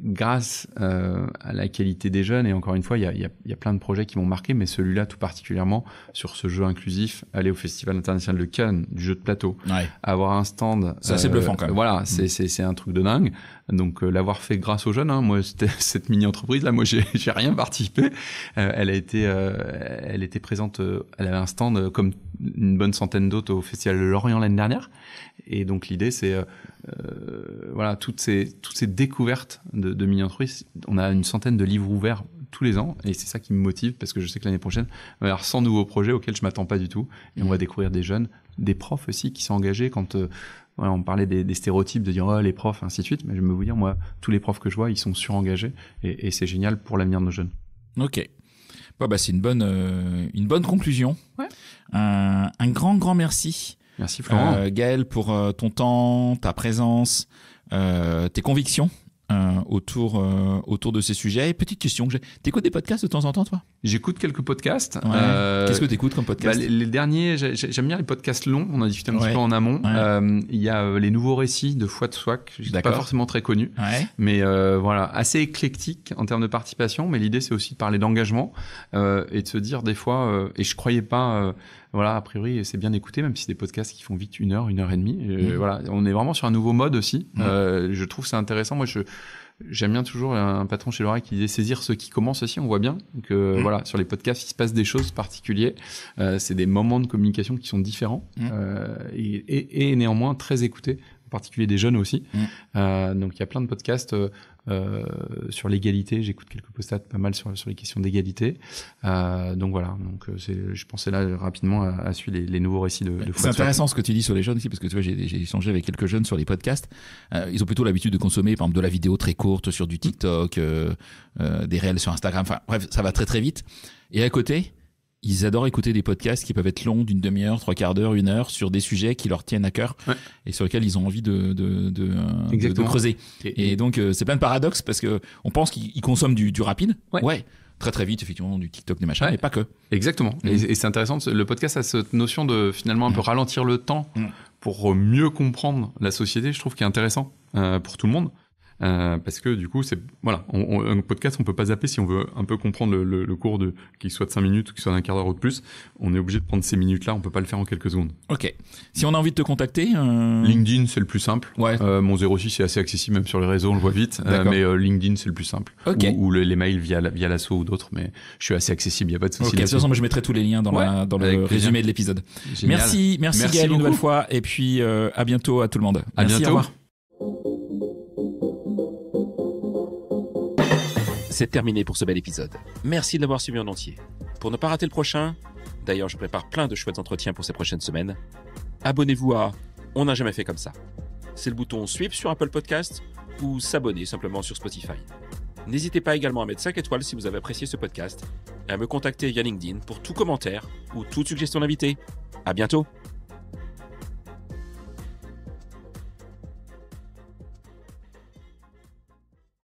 grâce euh, à la qualité des jeunes, et encore une fois, il y a, y, a, y a, plein de projets qui m'ont marqué, mais celui-là tout particulièrement, sur ce jeu inclusif, aller au Festival international de Cannes, du jeu de plateau, avoir un stand... C'est euh, bluffant quand même. Voilà, mm. c'est, c'est, c'est un truc de dingue. Donc euh, l'avoir fait grâce aux jeunes, hein. moi c'était cette mini-entreprise, là moi j'ai, j'ai rien participé, euh, elle a été elle était présente, elle avait un stand comme une bonne centaine d'autres au Festival de Lorient l'année dernière, et donc l'idée c'est voilà toutes ces, toutes ces découvertes de de, de on a une centaine de livres ouverts tous les ans et c'est ça qui me motive parce que je sais que l'année prochaine, on va avoir 100 nouveaux projets auxquels je m'attends pas du tout et on va mmh. découvrir des jeunes, des profs aussi qui sont engagés quand euh, on parlait des, stéréotypes de dire oh, les profs ainsi de suite, mais je vais vous dire moi tous les profs que je vois ils sont surengagés et, et c'est génial pour l'avenir de nos jeunes. Ok. Bah, bah, c'est une bonne, euh, une bonne conclusion. Un, grand, grand merci. Merci Florent. Euh, Gaël pour ton temps, ta présence, tes convictions euh, autour, euh, autour de ces sujets. Et petite question, que t'écoutes des podcasts de temps en temps, toi J'écoute quelques podcasts. Euh, Qu'est-ce que tu écoutes comme bah, podcast les, derniers, j'aime bien les podcasts longs. On a discuté un petit peu en amont. Euh, il y a euh, les nouveaux récits de Fouad Swak, pas forcément très connu, mais voilà, assez éclectique en termes de participation. Mais l'idée, c'est aussi de parler d'engagement et de se dire des fois. et je croyais pas voilà, a priori, c'est bien écouté, même si c'est des podcasts qui font vite une heure, une heure et demie. Mmh. Voilà, on est vraiment sur un nouveau mode aussi. Mmh. je trouve c'est intéressant. Moi, je, J'aime bien toujours un patron chez Laura qui disait saisir ce qui commence aussi. On voit bien que mm. voilà, sur les podcasts, il se passe des choses particulières. Euh, c'est des moments de communication qui sont différents mm. euh, et, néanmoins très écoutés en particulier des jeunes aussi. Mm. Euh, donc il y a plein de podcasts euh, euh, sur l'égalité. J'écoute quelques podcasts pas mal sur, sur les questions d'égalité. donc voilà, donc je pensais là rapidement à, suivre les, nouveaux récits de, de C'est intéressant ce que tu dis sur les jeunes aussi, parce que tu vois, j'ai échangé avec quelques jeunes sur les podcasts. ils ont plutôt l'habitude de consommer, par exemple, de la vidéo très courte sur du TikTok, des réels sur Instagram. Enfin bref, ça va très très vite. Et à côté, ils adorent écouter des podcasts qui peuvent être longs d'une demi-heure, trois quarts d'heure, une heure sur des sujets qui leur tiennent à cœur et sur lesquels ils ont envie de, creuser. Et, donc euh, c'est plein de paradoxes parce que on pense qu'ils consomment du, du rapide. Ouais. Très très vite, effectivement, du TikTok, des machins, et mais pas que. Exactement. Mm. Et, c'est intéressant, le podcast a cette notion de finalement un peu mm. ralentir le temps mm. pour mieux comprendre la société, je trouve, qui est intéressant euh, pour tout le monde. Euh, parce que du coup, c'est voilà, un podcast, on peut pas zapper si on veut un peu comprendre le, cours de qu'il soit de 5 minutes ou qu'il soit d'un quart d'heure ou de plus. On est obligé de prendre ces minutes-là, on peut pas le faire en quelques secondes. Ok. Si on a envie de te contacter, euh, LinkedIn c'est le plus simple. Ouais. Euh, mon 06 c'est assez accessible même sur les réseaux, on le voit vite. mais LinkedIn c'est le plus simple. Ou, les mails via la, via l'asso ou d'autres, mais je suis assez accessible, il y a pas de souci. Ok. De toute façon, je mettrai tous les liens dans, le résumé de l'épisode. Merci, merci, Gaël une nouvelle fois, et puis à bientôt à tout le monde. À bientôt. c'est terminé pour ce bel épisode. Merci de l'avoir suivi en entier. Pour ne pas rater le prochain, d'ailleurs je prépare plein de chouettes entretiens pour ces prochaines semaines, abonnez-vous à On n'a jamais fait comme ça. C'est le bouton sweep sur Apple Podcast ou s'abonner simplement sur Spotify. N'hésitez pas également à mettre 5 étoiles si vous avez apprécié ce podcast et à me contacter via LinkedIn pour tout commentaire ou toute suggestion d'invité. À bientôt!